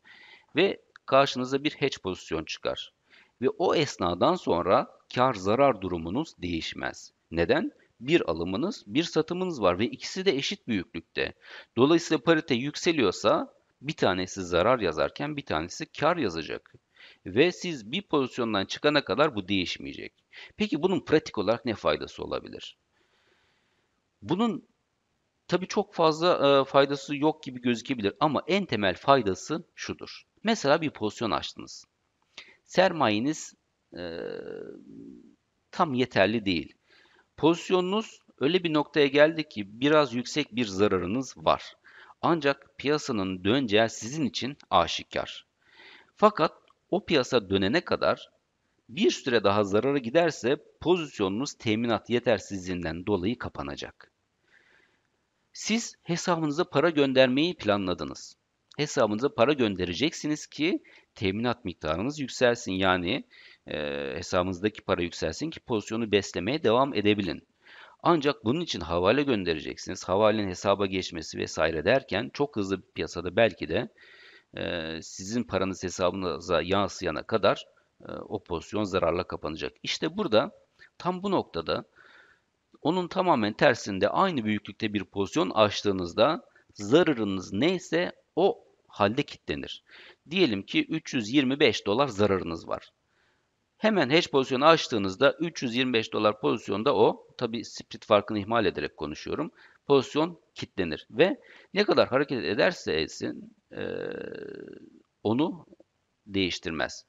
Ve karşınıza bir hedge pozisyon çıkar. Ve o esnadan sonra kar zarar durumunuz değişmez. Neden? bir alımınız, bir satımınız var ve ikisi de eşit büyüklükte. Dolayısıyla parite yükseliyorsa bir tanesi zarar yazarken bir tanesi kar yazacak. Ve siz bir pozisyondan çıkana kadar bu değişmeyecek. Peki bunun pratik olarak ne faydası olabilir? Bunun tabi çok fazla e, faydası yok gibi gözükebilir ama en temel faydası şudur. Mesela bir pozisyon açtınız. Sermayeniz e, tam yeterli değil. Pozisyonunuz öyle bir noktaya geldi ki biraz yüksek bir zararınız var. Ancak piyasanın döneceği sizin için aşikar. Fakat o piyasa dönene kadar bir süre daha zarara giderse pozisyonunuz teminat yetersizliğinden dolayı kapanacak. Siz hesabınıza para göndermeyi planladınız. Hesabınıza para göndereceksiniz ki teminat miktarınız yükselsin. Yani e, hesabınızdaki para yükselsin ki pozisyonu beslemeye devam edebilin. Ancak bunun için havale göndereceksiniz. Havalenin hesaba geçmesi vesaire derken çok hızlı bir piyasada belki de e, sizin paranız hesabınıza yansıyana kadar e, o pozisyon zararla kapanacak. İşte burada tam bu noktada onun tamamen tersinde aynı büyüklükte bir pozisyon açtığınızda zararınız neyse o halde kitlenir. Diyelim ki 325 dolar zararınız var. Hemen hedge pozisyonu açtığınızda 325 dolar pozisyonda o, tabi split farkını ihmal ederek konuşuyorum, pozisyon kitlenir ve ne kadar hareket ederse etsin e, onu değiştirmez.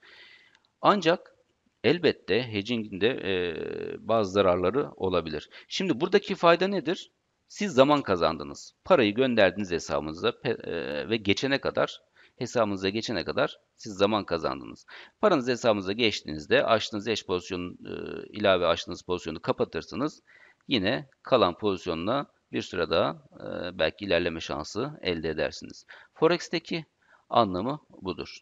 Ancak elbette hedging'in de e, bazı zararları olabilir. Şimdi buradaki fayda nedir? Siz zaman kazandınız. Parayı gönderdiniz hesabınıza e, ve geçene kadar hesabınıza geçene kadar siz zaman kazandınız. Paranız hesabınıza geçtiğinizde açtığınız eş pozisyonu e, ilave açtığınız pozisyonu kapatırsınız. Yine kalan pozisyonla bir süre daha e, belki ilerleme şansı elde edersiniz. Forex'teki anlamı budur.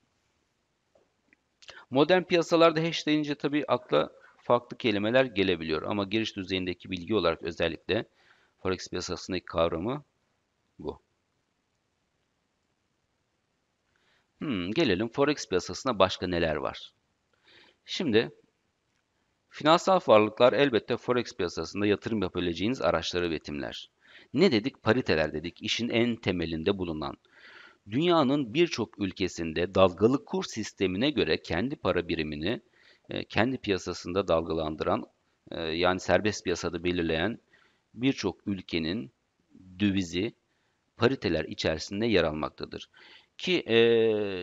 Modern piyasalarda hash deyince tabii akla farklı kelimeler gelebiliyor ama giriş düzeyindeki bilgi olarak özellikle Forex piyasasındaki kavramı bu. Hmm, gelelim forex piyasasında başka neler var? Şimdi finansal varlıklar elbette forex piyasasında yatırım yapabileceğiniz araçları betimler. Ne dedik? Pariteler dedik. İşin en temelinde bulunan. Dünyanın birçok ülkesinde dalgalı kur sistemine göre kendi para birimini e, kendi piyasasında dalgalandıran e, yani serbest piyasada belirleyen birçok ülkenin dövizi pariteler içerisinde yer almaktadır. Ki e,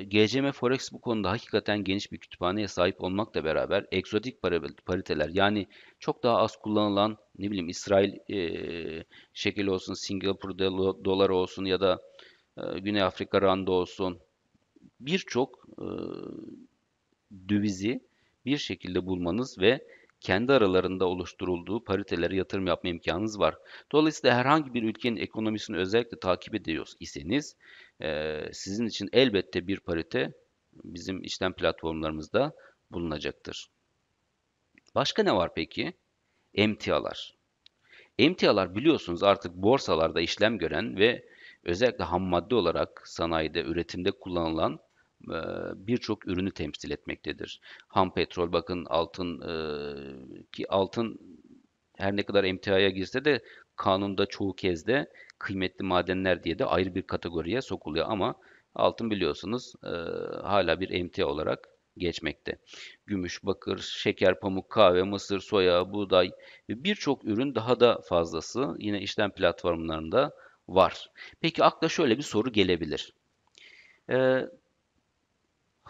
GCM Forex bu konuda hakikaten geniş bir kütüphaneye sahip olmakla beraber egzotik pariteler yani çok daha az kullanılan ne bileyim İsrail e, şekil olsun, Singapur dolar olsun ya da e, Güney Afrika randı olsun birçok e, dövizi bir şekilde bulmanız ve kendi aralarında oluşturulduğu paritelere yatırım yapma imkanınız var. Dolayısıyla herhangi bir ülkenin ekonomisini özellikle takip ediyorsanız, iseniz e, sizin için elbette bir parite bizim işlem platformlarımızda bulunacaktır. Başka ne var peki? Emtialar. Emtialar biliyorsunuz artık borsalarda işlem gören ve özellikle ham madde olarak sanayide, üretimde kullanılan birçok ürünü temsil etmektedir. Ham petrol bakın altın ki altın her ne kadar MTA'ya girse de kanunda çoğu kez de kıymetli madenler diye de ayrı bir kategoriye sokuluyor ama altın biliyorsunuz e, hala bir emtia olarak geçmekte. Gümüş, bakır, şeker, pamuk, kahve, mısır, soya, buğday ve birçok ürün daha da fazlası yine işlem platformlarında var. Peki akla şöyle bir soru gelebilir. E,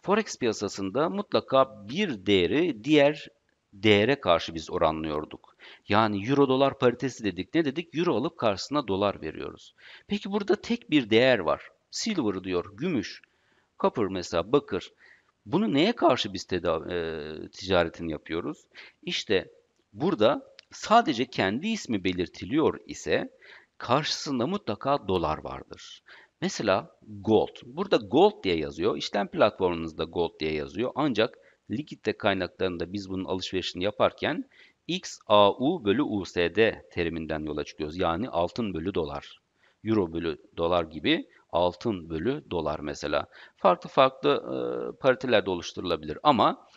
Forex piyasasında mutlaka bir değeri diğer değere karşı biz oranlıyorduk. Yani euro dolar paritesi dedik. Ne dedik? Euro alıp karşısına dolar veriyoruz. Peki burada tek bir değer var. Silver diyor, gümüş. Copper mesela, bakır. Bunu neye karşı biz tedavi, e, ticaretini yapıyoruz? İşte burada sadece kendi ismi belirtiliyor ise karşısında mutlaka dolar vardır. Mesela gold. Burada gold diye yazıyor. İşlem platformunuzda gold diye yazıyor. Ancak likitte kaynaklarında biz bunun alışverişini yaparken XAU bölü USD teriminden yola çıkıyoruz. Yani altın bölü dolar, euro bölü dolar gibi altın bölü dolar mesela. Farklı farklı e, paritelerde oluşturulabilir ama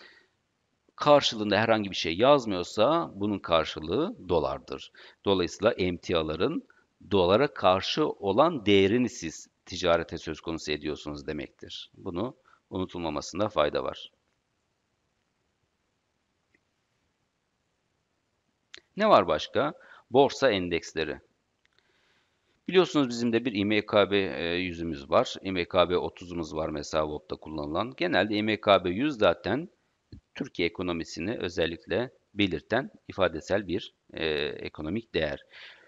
karşılığında herhangi bir şey yazmıyorsa bunun karşılığı dolardır. Dolayısıyla emtiaların dolara karşı olan değerini siz ticarete söz konusu ediyorsunuz demektir. Bunu unutulmamasında fayda var. Ne var başka? Borsa endeksleri. Biliyorsunuz bizim de bir İMKB e, yüzümüz var. İMKB 30'umuz var mesela WOP'ta kullanılan. Genelde İMKB 100 zaten Türkiye ekonomisini özellikle belirten ifadesel bir e, ekonomik değer.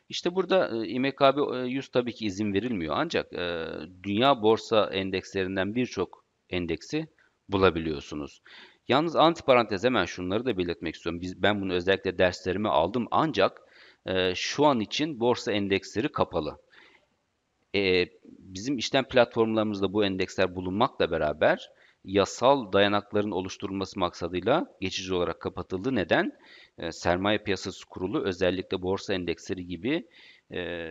İşte burada e, İMKB 100 e, tabii ki izin verilmiyor ancak e, dünya borsa endekslerinden birçok endeksi bulabiliyorsunuz. Yalnız anti parantez, hemen şunları da belirtmek istiyorum. Biz, ben bunu özellikle derslerime aldım ancak e, şu an için borsa endeksleri kapalı. E, bizim işlem platformlarımızda bu endeksler bulunmakla beraber yasal dayanakların oluşturulması maksadıyla geçici olarak kapatıldı. Neden? E, Sermaye Piyasası Kurulu özellikle borsa endeksleri gibi e,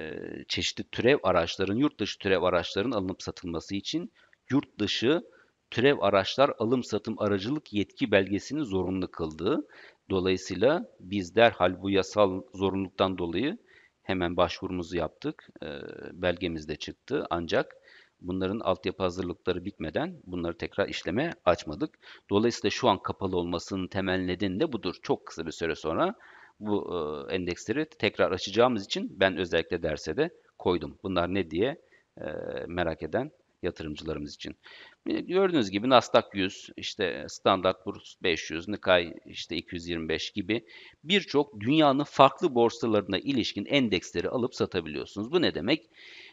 çeşitli türev araçların, yurt dışı türev araçların alınıp satılması için yurt dışı türev araçlar alım-satım aracılık yetki belgesini zorunlu kıldı. Dolayısıyla biz derhal bu yasal zorunluluktan dolayı hemen başvurumuzu yaptık. E, belgemiz de çıktı. Ancak bunların altyapı hazırlıkları bitmeden bunları tekrar işleme açmadık. Dolayısıyla şu an kapalı olmasının temel nedeni de budur. Çok kısa bir süre sonra bu e, endeksleri tekrar açacağımız için ben özellikle derse de koydum. Bunlar ne diye e, merak eden yatırımcılarımız için. Gördüğünüz gibi Nasdaq 100, işte e, Standard Poor's 500, Nikkei işte 225 gibi birçok dünyanın farklı borsalarına ilişkin endeksleri alıp satabiliyorsunuz. Bu ne demek?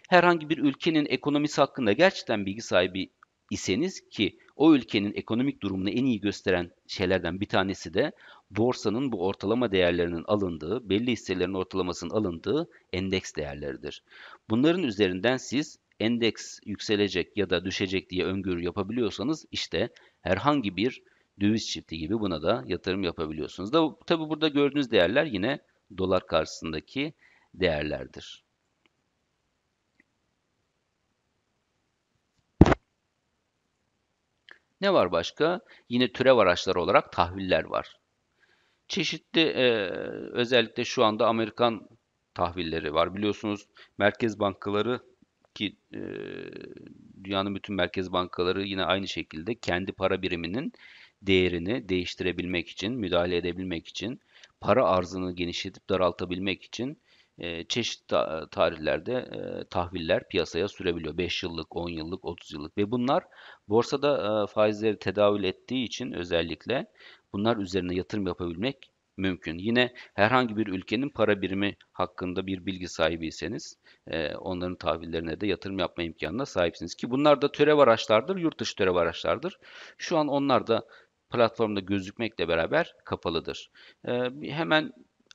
Herhangi bir ülkenin ekonomisi hakkında gerçekten bilgi sahibi iseniz ki o ülkenin ekonomik durumunu en iyi gösteren şeylerden bir tanesi de borsanın bu ortalama değerlerinin alındığı, belli hisselerin ortalamasının alındığı endeks değerleridir. Bunların üzerinden siz endeks yükselecek ya da düşecek diye öngörü yapabiliyorsanız işte herhangi bir döviz çifti gibi buna da yatırım yapabiliyorsunuz. Da, tabi burada gördüğünüz değerler yine dolar karşısındaki değerlerdir. Ne var başka? Yine türev araçları olarak tahviller var. Çeşitli e, özellikle şu anda Amerikan tahvilleri var biliyorsunuz. Merkez bankaları ki e, dünyanın bütün merkez bankaları yine aynı şekilde kendi para biriminin değerini değiştirebilmek için, müdahale edebilmek için, para arzını genişletip daraltabilmek için e, çeşitli tarihlerde e, tahviller piyasaya sürebiliyor. 5 yıllık, 10 yıllık, 30 yıllık ve bunlar borsada e, faizleri tedavül ettiği için özellikle bunlar üzerine yatırım yapabilmek mümkün. Yine herhangi bir ülkenin para birimi hakkında bir bilgi sahibiyseniz e, onların tahvillerine de yatırım yapma imkanına sahipsiniz. Ki bunlar da türev araçlardır, yurt dışı türev araçlardır. Şu an onlar da platformda gözükmekle beraber kapalıdır. E, hemen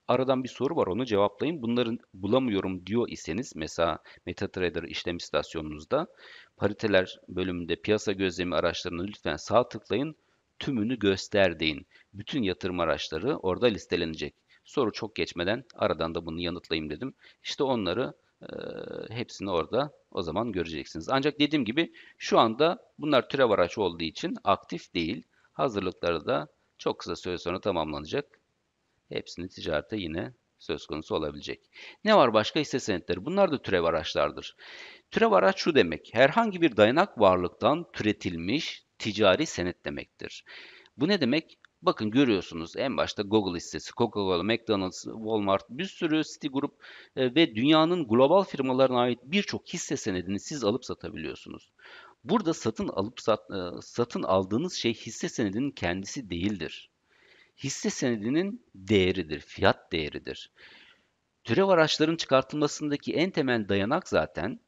aradan bir soru var onu cevaplayın. Bunları bulamıyorum diyor iseniz mesela MetaTrader işlem istasyonunuzda pariteler bölümünde piyasa gözlemi araçlarını lütfen sağ tıklayın tümünü göster deyin. Bütün yatırım araçları orada listelenecek. Soru çok geçmeden aradan da bunu yanıtlayayım dedim. İşte onları e, hepsini orada o zaman göreceksiniz. Ancak dediğim gibi şu anda bunlar türev araç olduğu için aktif değil. Hazırlıkları da çok kısa süre sonra tamamlanacak. Hepsini ticarete yine söz konusu olabilecek. Ne var başka hisse senetleri? Bunlar da türev araçlardır. Türev araç şu demek. Herhangi bir dayanak varlıktan türetilmiş ticari senet demektir. Bu ne demek? Bakın görüyorsunuz en başta Google hissesi, Coca-Cola, McDonald's, Walmart bir sürü Citigroup e, ve dünyanın global firmalarına ait birçok hisse senedini siz alıp satabiliyorsunuz. Burada satın alıp sat, e, satın aldığınız şey hisse senedinin kendisi değildir. Hisse senedinin değeridir, fiyat değeridir. Türev araçların çıkartılmasındaki en temel dayanak zaten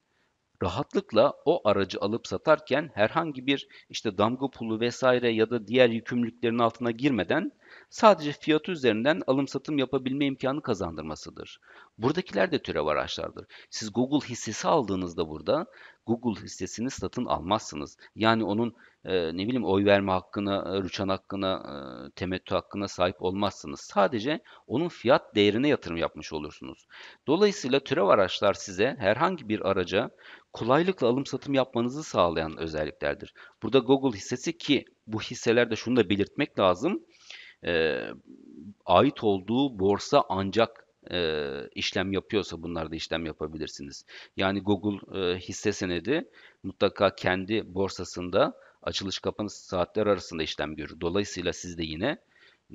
rahatlıkla o aracı alıp satarken herhangi bir işte damga pulu vesaire ya da diğer yükümlülüklerin altına girmeden sadece fiyatı üzerinden alım satım yapabilme imkanı kazandırmasıdır. Buradakiler de türev araçlardır. Siz Google hissesi aldığınızda burada Google hissesini satın almazsınız. Yani onun e, ne bileyim oy verme hakkına, e, rüçhan hakkına, e, temettü hakkına sahip olmazsınız. Sadece onun fiyat değerine yatırım yapmış olursunuz. Dolayısıyla türev araçlar size herhangi bir araca kolaylıkla alım satım yapmanızı sağlayan özelliklerdir. Burada Google hissesi ki bu hisselerde şunu da belirtmek lazım. E, ait olduğu borsa ancak e, işlem yapıyorsa bunlarda işlem yapabilirsiniz. Yani Google e, hisse senedi mutlaka kendi borsasında açılış kapanış saatler arasında işlem görür. Dolayısıyla siz de yine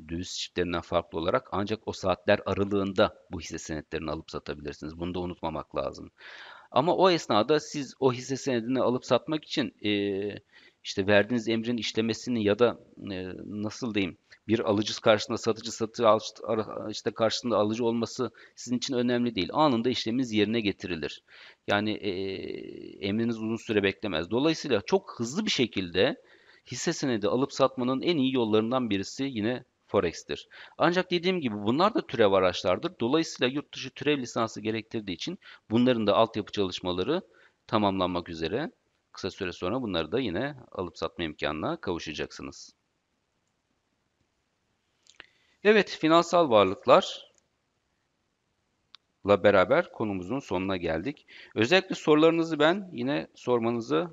düz çiftlerinden farklı olarak ancak o saatler aralığında bu hisse senetlerini alıp satabilirsiniz. Bunu da unutmamak lazım. Ama o esnada siz o hisse senedini alıp satmak için e, işte verdiğiniz emrin işlemesini ya da e, nasıl diyeyim bir alıcı karşısında satıcı satıcı işte karşısında alıcı olması sizin için önemli değil. Anında işleminiz yerine getirilir. Yani e, emriniz uzun süre beklemez. Dolayısıyla çok hızlı bir şekilde hisse senedi alıp satmanın en iyi yollarından birisi yine Forex'tir. Ancak dediğim gibi bunlar da türev araçlardır. Dolayısıyla yurt dışı türev lisansı gerektirdiği için bunların da altyapı çalışmaları tamamlanmak üzere. Kısa süre sonra bunları da yine alıp satma imkanına kavuşacaksınız. Evet, finansal varlıklarla beraber konumuzun sonuna geldik. Özellikle sorularınızı ben yine sormanızı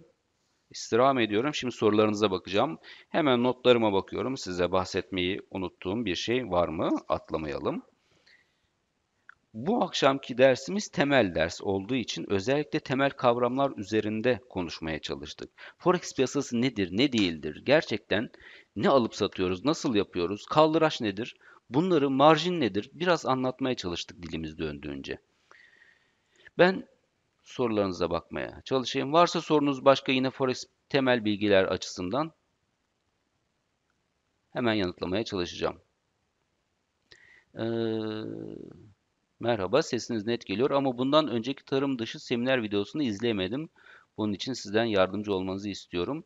istirham ediyorum. Şimdi sorularınıza bakacağım. Hemen notlarıma bakıyorum. Size bahsetmeyi unuttuğum bir şey var mı? Atlamayalım. Bu akşamki dersimiz temel ders olduğu için özellikle temel kavramlar üzerinde konuşmaya çalıştık. Forex piyasası nedir, ne değildir? Gerçekten ne alıp satıyoruz, nasıl yapıyoruz? Kaldıraç nedir? Bunları marjin nedir? Biraz anlatmaya çalıştık dilimiz döndüğünce. Ben sorularınıza bakmaya çalışayım. Varsa sorunuz başka yine forex temel bilgiler açısından hemen yanıtlamaya çalışacağım. Ee, Merhaba, sesiniz net geliyor ama bundan önceki tarım dışı seminer videosunu izlemedim. Bunun için sizden yardımcı olmanızı istiyorum.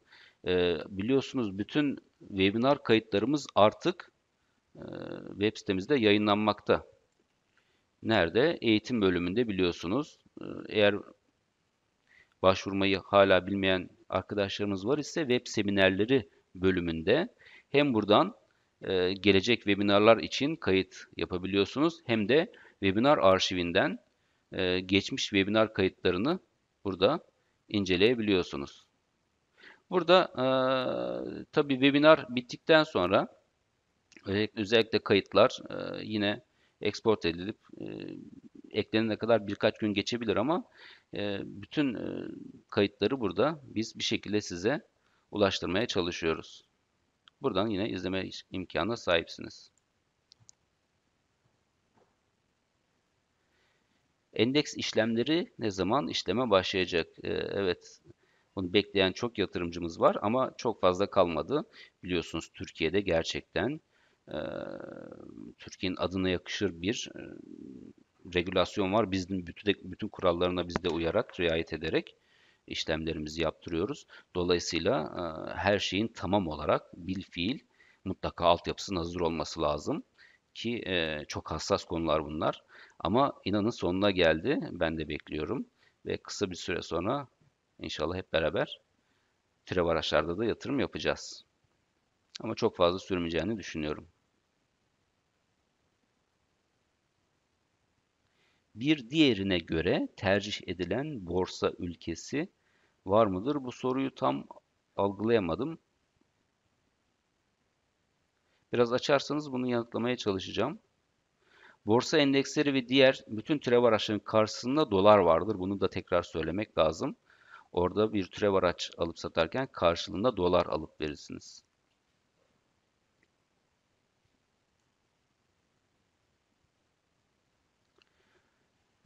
Ee, biliyorsunuz bütün webinar kayıtlarımız artık e, web sitemizde yayınlanmakta. Nerede? Eğitim bölümünde biliyorsunuz. Ee, eğer başvurmayı hala bilmeyen arkadaşlarımız var ise web seminerleri bölümünde hem buradan e, gelecek webinarlar için kayıt yapabiliyorsunuz hem de webinar arşivinden e, geçmiş webinar kayıtlarını burada inceleyebiliyorsunuz. Burada e, tabii webinar bittikten sonra özellikle kayıtlar e, yine export edilip e, eklenene kadar birkaç gün geçebilir ama e, bütün e, kayıtları burada biz bir şekilde size ulaştırmaya çalışıyoruz. Buradan yine izleme imkanına sahipsiniz. Endeks işlemleri ne zaman işleme başlayacak? E, evet. Bunu bekleyen çok yatırımcımız var ama çok fazla kalmadı. Biliyorsunuz Türkiye'de gerçekten e, Türkiye'nin adına yakışır bir e, regülasyon var. Bizim bütün, bütün kurallarına biz de uyarak, riayet ederek işlemlerimizi yaptırıyoruz. Dolayısıyla e, her şeyin tamam olarak bil fiil mutlaka altyapısının hazır olması lazım ki e, çok hassas konular bunlar. Ama inanın sonuna geldi. Ben de bekliyorum. Ve kısa bir süre sonra inşallah hep beraber türev araçlarda da yatırım yapacağız. Ama çok fazla sürmeyeceğini düşünüyorum. Bir diğerine göre tercih edilen borsa ülkesi var mıdır? Bu soruyu tam algılayamadım. Biraz açarsanız bunu yanıtlamaya çalışacağım. Borsa endeksleri ve diğer bütün türev araçların karşısında dolar vardır. Bunu da tekrar söylemek lazım. Orada bir türev araç alıp satarken karşılığında dolar alıp verirsiniz.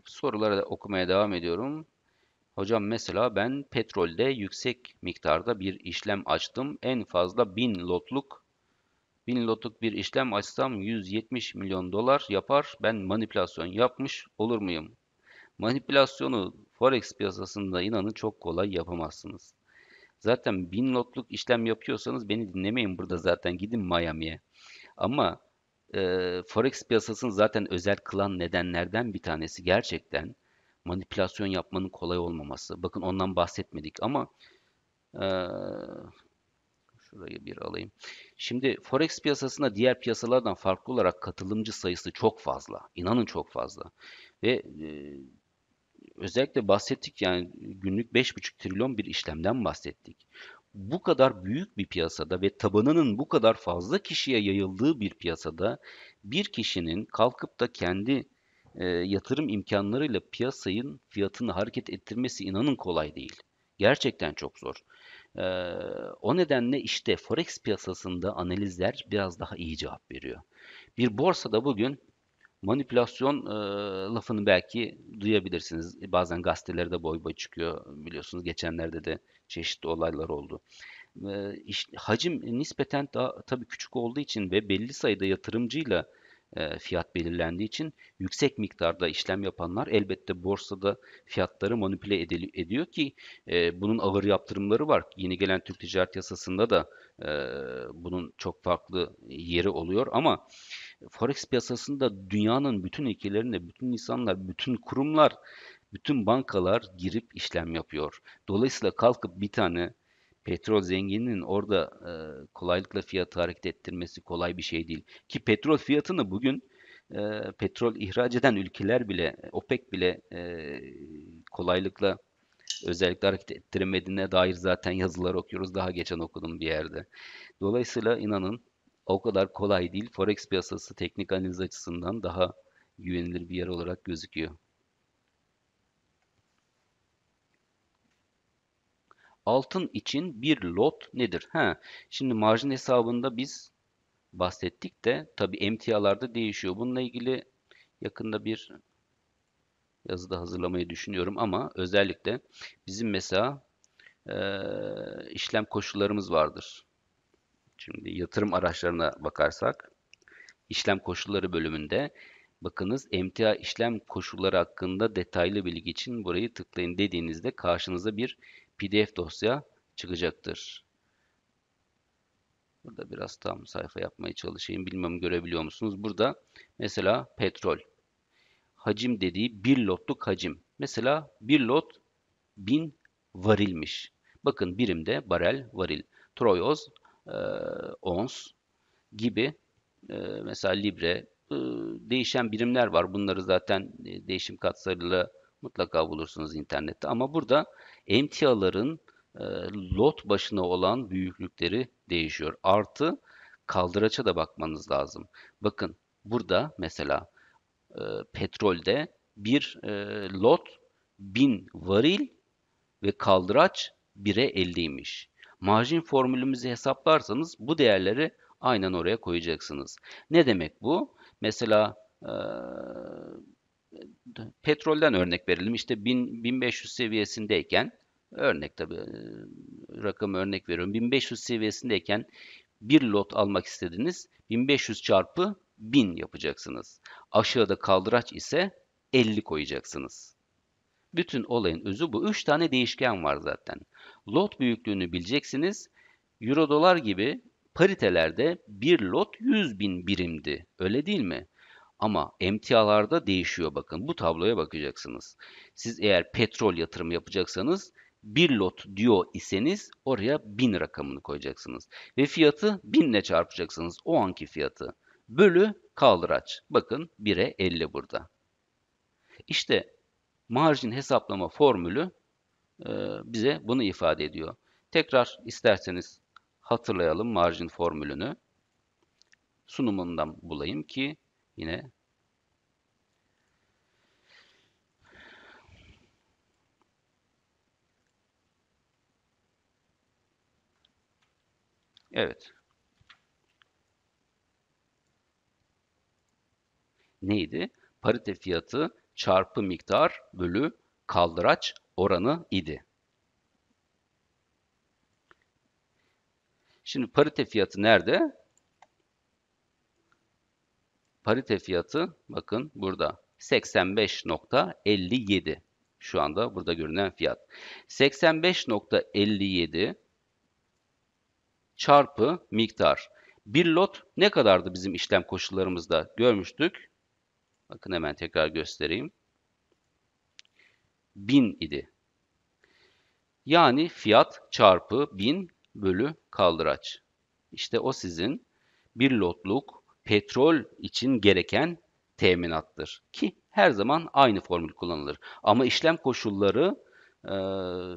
Soruları da okumaya devam ediyorum. Hocam mesela ben petrolde yüksek miktarda bir işlem açtım. En fazla 1000 lotluk 1000 lotluk bir işlem açsam 170 milyon dolar yapar. Ben manipülasyon yapmış olur muyum? Manipülasyonu forex piyasasında inanın çok kolay yapamazsınız. Zaten 1000 lotluk işlem yapıyorsanız beni dinlemeyin burada zaten gidin Miami'ye. Ama e, forex piyasasını zaten özel kılan nedenlerden bir tanesi gerçekten manipülasyon yapmanın kolay olmaması. Bakın ondan bahsetmedik ama e, Şurayı bir alayım. Şimdi forex piyasasında diğer piyasalardan farklı olarak katılımcı sayısı çok fazla. İnanın çok fazla. Ve e, özellikle bahsettik yani günlük 5,5 trilyon bir işlemden bahsettik. Bu kadar büyük bir piyasada ve tabanının bu kadar fazla kişiye yayıldığı bir piyasada bir kişinin kalkıp da kendi e, yatırım imkanlarıyla piyasanın fiyatını hareket ettirmesi inanın kolay değil. Gerçekten çok zor. Ee, o nedenle işte forex piyasasında analizler biraz daha iyi cevap veriyor. Bir borsada bugün manipülasyon e, lafını belki duyabilirsiniz. Bazen gazetelerde boy boy çıkıyor biliyorsunuz. Geçenlerde de çeşitli olaylar oldu. E, iş, hacim nispeten daha tabii küçük olduğu için ve belli sayıda yatırımcıyla ile e, fiyat belirlendiği için yüksek miktarda işlem yapanlar elbette borsada fiyatları manipüle ediyor ki e, bunun ağır yaptırımları var. Yeni gelen Türk Ticaret Yasası'nda da e, bunun çok farklı yeri oluyor ama Forex piyasasında dünyanın bütün ülkelerinde bütün insanlar, bütün kurumlar, bütün bankalar girip işlem yapıyor. Dolayısıyla kalkıp bir tane petrol zengininin orada e, kolaylıkla fiyatı hareket ettirmesi kolay bir şey değil. Ki petrol fiyatını bugün e, petrol ihraç eden ülkeler bile, OPEC bile e, kolaylıkla özellikle hareket ettiremediğine dair zaten yazılar okuyoruz. Daha geçen okudum bir yerde. Dolayısıyla inanın o kadar kolay değil. Forex piyasası teknik analiz açısından daha güvenilir bir yer olarak gözüküyor. Altın için bir lot nedir? Ha, şimdi marjin hesabında biz bahsettik de tabi emtialarda değişiyor. Bununla ilgili yakında bir yazı da hazırlamayı düşünüyorum ama özellikle bizim mesela e, işlem koşullarımız vardır. Şimdi yatırım araçlarına bakarsak işlem koşulları bölümünde bakınız emtia işlem koşulları hakkında detaylı bilgi için burayı tıklayın dediğinizde karşınıza bir PDF dosya çıkacaktır. Burada biraz tam sayfa yapmaya çalışayım. Bilmem görebiliyor musunuz? Burada mesela petrol. Hacim dediği bir lotluk hacim. Mesela bir lot bin varilmiş. Bakın birimde barel, varil. Troyoz, e, ons gibi e, mesela libre e, değişen birimler var. Bunları zaten e, değişim katsayılı mutlaka bulursunuz internette. Ama burada emtiaların e, lot başına olan büyüklükleri değişiyor. Artı kaldıraça da bakmanız lazım. Bakın burada mesela e, petrolde bir e, lot 1000 varil ve kaldıraç 1'e 50'ymiş. Marjin formülümüzü hesaplarsanız bu değerleri aynen oraya koyacaksınız. Ne demek bu? Mesela e, petrolden örnek verelim. İşte 1000, 1500 seviyesindeyken örnek tabi e, rakam örnek veriyorum. 1500 seviyesindeyken bir lot almak istediniz. 1500 çarpı 1000 yapacaksınız. Aşağıda kaldıraç ise 50 koyacaksınız. Bütün olayın özü bu. 3 tane değişken var zaten. Lot büyüklüğünü bileceksiniz. Euro dolar gibi paritelerde bir lot 100 bin birimdi. Öyle değil mi? Ama emtialarda değişiyor bakın. Bu tabloya bakacaksınız. Siz eğer petrol yatırımı yapacaksanız bir lot diyor iseniz oraya 1000 rakamını koyacaksınız. Ve fiyatı 1000 ile çarpacaksınız. O anki fiyatı. Bölü kaldıraç. Bakın 1'e 50 burada. İşte marjin hesaplama formülü e, bize bunu ifade ediyor. Tekrar isterseniz hatırlayalım marjin formülünü. Sunumundan bulayım ki Yine Evet. Neydi? Parite fiyatı çarpı miktar bölü kaldıraç oranı idi. Şimdi parite fiyatı nerede? parite fiyatı bakın burada 85.57 şu anda burada görünen fiyat. 85.57 çarpı miktar. Bir lot ne kadardı bizim işlem koşullarımızda görmüştük. Bakın hemen tekrar göstereyim. 1000 idi. Yani fiyat çarpı 1000 bölü kaldıraç. İşte o sizin bir lotluk petrol için gereken teminattır. Ki her zaman aynı formül kullanılır. Ama işlem koşulları e,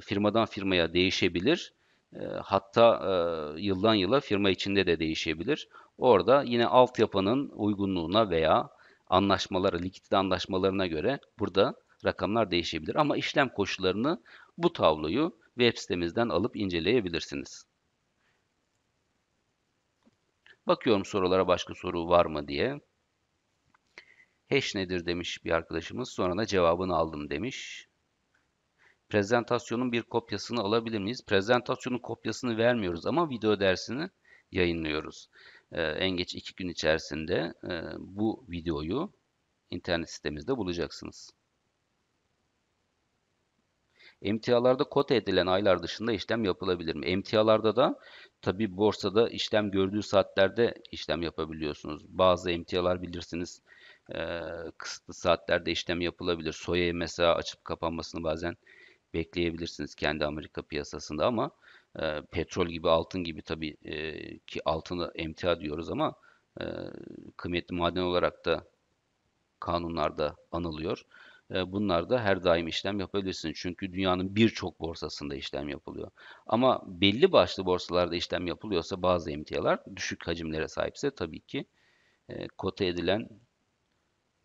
firmadan firmaya değişebilir. E, hatta e, yıldan yıla firma içinde de değişebilir. Orada yine altyapının uygunluğuna veya anlaşmalara, likidite anlaşmalarına göre burada rakamlar değişebilir. Ama işlem koşullarını bu tabloyu web sitemizden alıp inceleyebilirsiniz. Bakıyorum sorulara başka soru var mı diye. Hash nedir demiş bir arkadaşımız. Sonra da cevabını aldım demiş. Prezentasyonun bir kopyasını alabilir miyiz? Prezentasyonun kopyasını vermiyoruz ama video dersini yayınlıyoruz. Ee, en geç iki gün içerisinde e, bu videoyu internet sitemizde bulacaksınız. Emtialarda kota edilen aylar dışında işlem yapılabilir mi? Emtialarda da Tabi borsada işlem gördüğü saatlerde işlem yapabiliyorsunuz. Bazı emtialar bilirsiniz e, kısıtlı saatlerde işlem yapılabilir. Soya mesela açıp kapanmasını bazen bekleyebilirsiniz kendi Amerika piyasasında ama e, petrol gibi altın gibi tabi e, ki altını emtia diyoruz ama e, kıymetli maden olarak da kanunlarda anılıyor. Bunlar da her daim işlem yapabilirsiniz. Çünkü dünyanın birçok borsasında işlem yapılıyor. Ama belli başlı borsalarda işlem yapılıyorsa bazı emtialar düşük hacimlere sahipse tabii ki kote edilen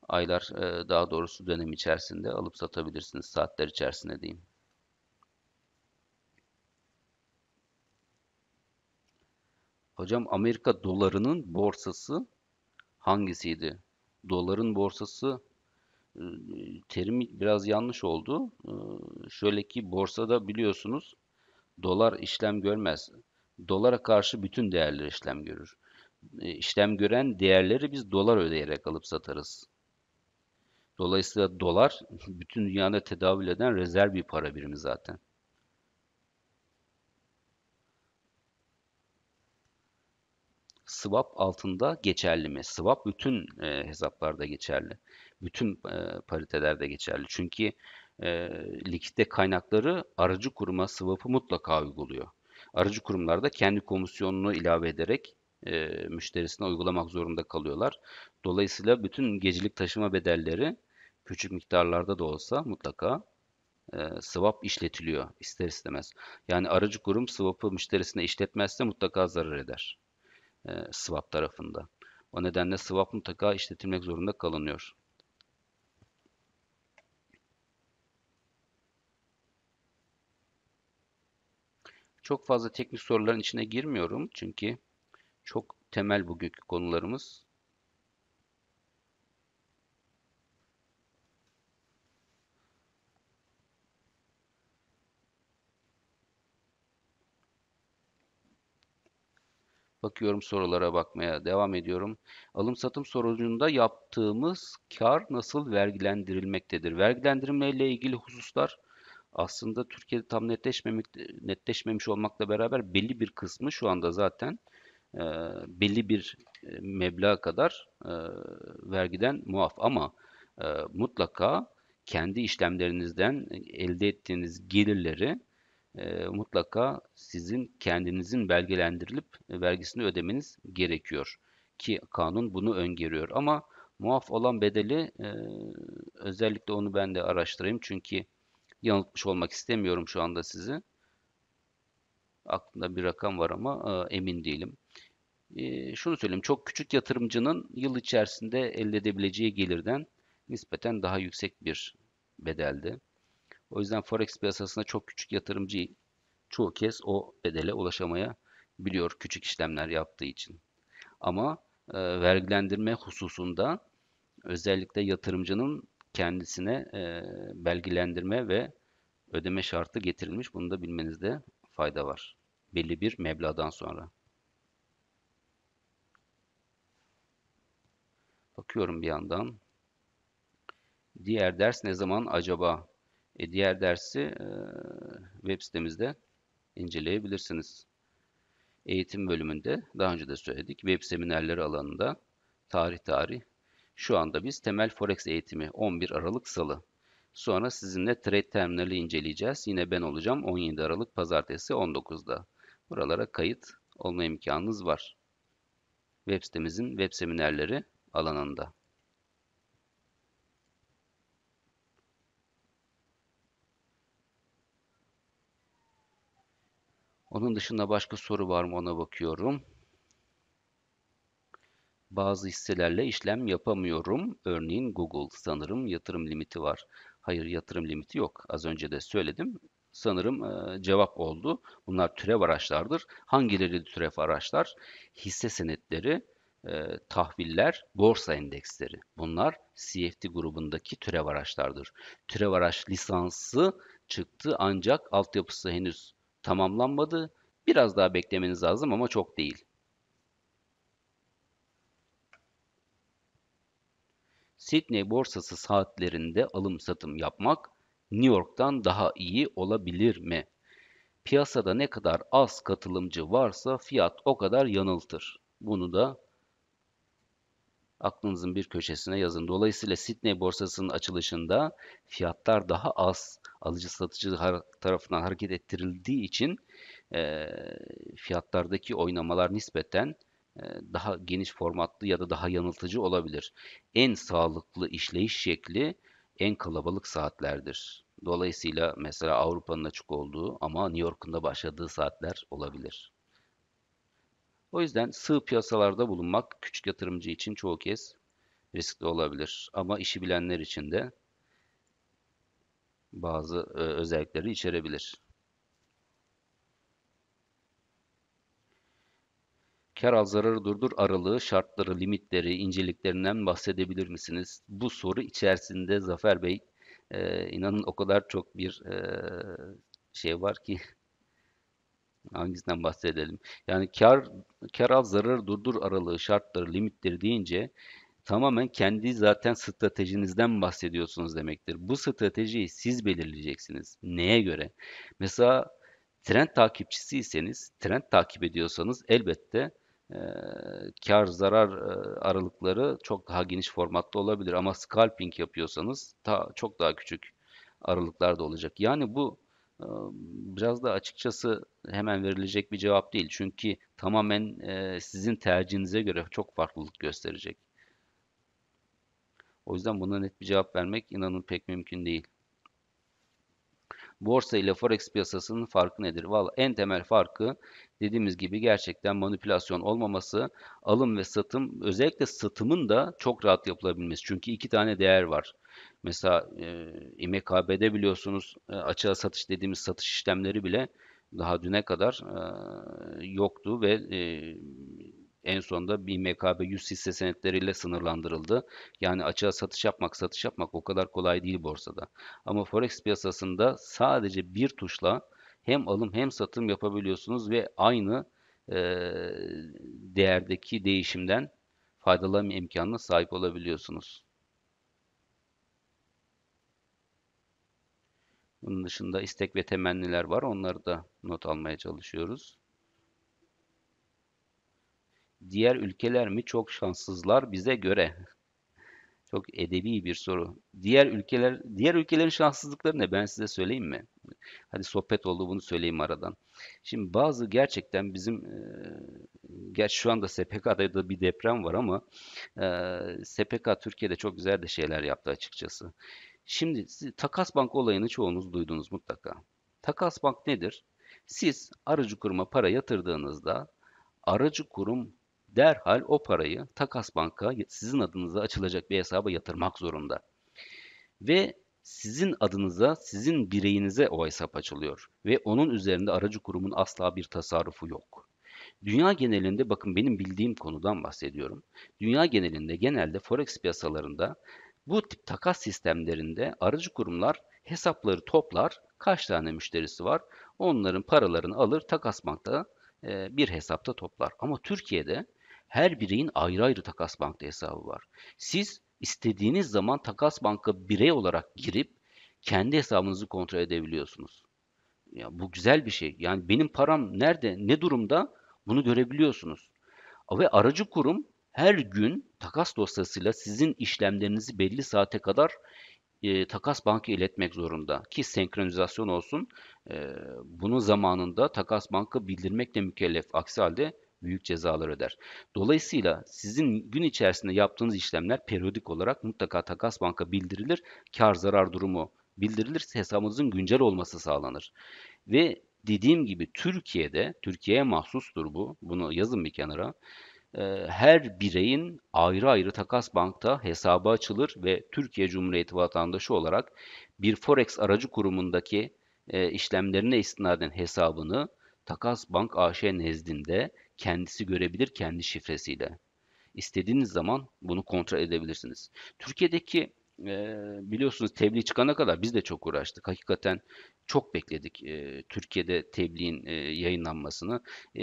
aylar daha doğrusu dönem içerisinde alıp satabilirsiniz saatler içerisinde diyeyim. Hocam Amerika dolarının borsası hangisiydi? Doların borsası terim biraz yanlış oldu. Şöyle ki borsada biliyorsunuz dolar işlem görmez. Dolara karşı bütün değerler işlem görür. İşlem gören değerleri biz dolar ödeyerek alıp satarız. Dolayısıyla dolar bütün dünyada tedavül eden rezerv bir para birimi zaten. Swap altında geçerli mi? Swap bütün hesaplarda geçerli bütün e, paritelerde geçerli. Çünkü e, likidite kaynakları aracı kuruma swap'ı mutlaka uyguluyor. Aracı kurumlar da kendi komisyonunu ilave ederek e, müşterisine uygulamak zorunda kalıyorlar. Dolayısıyla bütün gecelik taşıma bedelleri küçük miktarlarda da olsa mutlaka e, swap işletiliyor ister istemez. Yani aracı kurum swap'ı müşterisine işletmezse mutlaka zarar eder e, swap tarafında. O nedenle swap mutlaka işletilmek zorunda kalınıyor. Çok fazla teknik soruların içine girmiyorum. Çünkü çok temel bugünkü konularımız. Bakıyorum sorulara bakmaya devam ediyorum. Alım satım sorucunda yaptığımız kar nasıl vergilendirilmektedir? Vergilendirme ile ilgili hususlar aslında Türkiye'de tam netleşmemek, netleşmemiş olmakla beraber belli bir kısmı şu anda zaten e, belli bir e, meblağa kadar e, vergiden muaf ama e, mutlaka kendi işlemlerinizden elde ettiğiniz gelirleri e, mutlaka sizin kendinizin belgelendirilip e, vergisini ödemeniz gerekiyor ki kanun bunu öngörüyor ama muaf olan bedeli e, özellikle onu ben de araştırayım çünkü yanıltmış olmak istemiyorum şu anda sizi. Aklımda bir rakam var ama e, emin değilim. E, şunu söyleyeyim, çok küçük yatırımcının yıl içerisinde elde edebileceği gelirden nispeten daha yüksek bir bedeldi. O yüzden forex piyasasında çok küçük yatırımcı çoğu kez o bedele ulaşamaya biliyor küçük işlemler yaptığı için. Ama e, vergilendirme hususunda özellikle yatırımcının kendisine e, belgelendirme ve ödeme şartı getirilmiş. Bunu da bilmenizde fayda var. Belli bir meblağdan sonra. Bakıyorum bir yandan. Diğer ders ne zaman acaba? E, diğer dersi e, web sitemizde inceleyebilirsiniz. Eğitim bölümünde daha önce de söyledik. Web seminerleri alanında tarih tarih şu anda biz temel forex eğitimi 11 Aralık Salı. Sonra sizinle trade terminali inceleyeceğiz. Yine ben olacağım 17 Aralık Pazartesi 19'da. Buralara kayıt olma imkanınız var. Web sitemizin web seminerleri alanında. Onun dışında başka soru var mı ona bakıyorum. Bazı hisselerle işlem yapamıyorum. Örneğin Google sanırım yatırım limiti var. Hayır yatırım limiti yok. Az önce de söyledim. Sanırım cevap oldu. Bunlar türev araçlardır. Hangileri türev araçlar? Hisse senetleri, tahviller, borsa endeksleri. Bunlar CFD grubundaki türev araçlardır. Türev araç lisansı çıktı ancak altyapısı henüz tamamlanmadı. Biraz daha beklemeniz lazım ama çok değil. Sydney borsası saatlerinde alım satım yapmak New York'tan daha iyi olabilir mi? Piyasada ne kadar az katılımcı varsa fiyat o kadar yanıltır. Bunu da aklınızın bir köşesine yazın. Dolayısıyla Sydney borsasının açılışında fiyatlar daha az alıcı satıcı tarafından hareket ettirildiği için e, fiyatlardaki oynamalar nispeten daha geniş formatlı ya da daha yanıltıcı olabilir. En sağlıklı işleyiş şekli en kalabalık saatlerdir. Dolayısıyla mesela Avrupa'nın açık olduğu ama New York'un da başladığı saatler olabilir. O yüzden sığ piyasalarda bulunmak küçük yatırımcı için çoğu kez riskli olabilir. Ama işi bilenler için de bazı özellikleri içerebilir. Kar zararı durdur aralığı, şartları, limitleri, inceliklerinden bahsedebilir misiniz? Bu soru içerisinde Zafer Bey e, inanın o kadar çok bir e, şey var ki hangisinden bahsedelim? Yani kar kar az zarar durdur aralığı, şartları, limitleri deyince tamamen kendi zaten stratejinizden bahsediyorsunuz demektir. Bu stratejiyi siz belirleyeceksiniz. Neye göre? Mesela trend takipçisiyseniz, trend takip ediyorsanız elbette kar zarar aralıkları çok daha geniş formatta olabilir. Ama scalping yapıyorsanız ta, çok daha küçük aralıklarda olacak. Yani bu biraz da açıkçası hemen verilecek bir cevap değil. Çünkü tamamen sizin tercihinize göre çok farklılık gösterecek. O yüzden buna net bir cevap vermek inanın pek mümkün değil borsa ile forex piyasasının farkı nedir? Valla en temel farkı dediğimiz gibi gerçekten manipülasyon olmaması, alım ve satım özellikle satımın da çok rahat yapılabilmesi. Çünkü iki tane değer var. Mesela e, İMKB'de biliyorsunuz e, açığa satış dediğimiz satış işlemleri bile daha düne kadar e, yoktu ve e, en sonunda bir MKB 100 hisse senetleriyle sınırlandırıldı. Yani açığa satış yapmak, satış yapmak o kadar kolay değil borsada. Ama forex piyasasında sadece bir tuşla hem alım hem satım yapabiliyorsunuz ve aynı e, değerdeki değişimden faydalanma imkanına sahip olabiliyorsunuz. Bunun dışında istek ve temenniler var. Onları da not almaya çalışıyoruz. Diğer ülkeler mi çok şanssızlar bize göre? Çok edebi bir soru. Diğer ülkeler diğer ülkelerin şanssızlıkları ne? Ben size söyleyeyim mi? Hadi sohbet oldu bunu söyleyeyim aradan. Şimdi bazı gerçekten bizim e, gerçi şu anda SPK'da da bir deprem var ama e, SPK Türkiye'de çok güzel de şeyler yaptı açıkçası. Şimdi takas bank olayını çoğunuz duydunuz mutlaka. Takas bank nedir? Siz aracı kuruma para yatırdığınızda aracı kurum derhal o parayı takas banka sizin adınıza açılacak bir hesaba yatırmak zorunda. Ve sizin adınıza, sizin bireyinize o hesap açılıyor ve onun üzerinde aracı kurumun asla bir tasarrufu yok. Dünya genelinde bakın benim bildiğim konudan bahsediyorum. Dünya genelinde genelde forex piyasalarında bu tip takas sistemlerinde aracı kurumlar hesapları toplar, kaç tane müşterisi var, onların paralarını alır takas bankta bir hesapta toplar. Ama Türkiye'de her bireyin ayrı ayrı takas bankta hesabı var. Siz istediğiniz zaman takas banka birey olarak girip kendi hesabınızı kontrol edebiliyorsunuz. Ya bu güzel bir şey. Yani benim param nerede, ne durumda bunu görebiliyorsunuz. Ve aracı kurum her gün takas dosyasıyla sizin işlemlerinizi belli saate kadar e, takas banka iletmek zorunda ki senkronizasyon olsun. E, bunun zamanında takas banka bildirmekle mükellef. Aksi halde büyük cezalar öder. Dolayısıyla sizin gün içerisinde yaptığınız işlemler periyodik olarak mutlaka takas banka bildirilir. Kar zarar durumu bildirilirse hesabınızın güncel olması sağlanır. Ve dediğim gibi Türkiye'de, Türkiye'ye mahsustur bu, bunu yazın bir kenara. Her bireyin ayrı ayrı takas bankta hesabı açılır ve Türkiye Cumhuriyeti vatandaşı olarak bir forex aracı kurumundaki işlemlerine istinaden hesabını Takas Bank AŞ nezdinde kendisi görebilir kendi şifresiyle. İstediğiniz zaman bunu kontrol edebilirsiniz. Türkiye'deki e, biliyorsunuz tebliğ çıkana kadar biz de çok uğraştık. Hakikaten çok bekledik e, Türkiye'de tebliğin e, yayınlanmasını. E,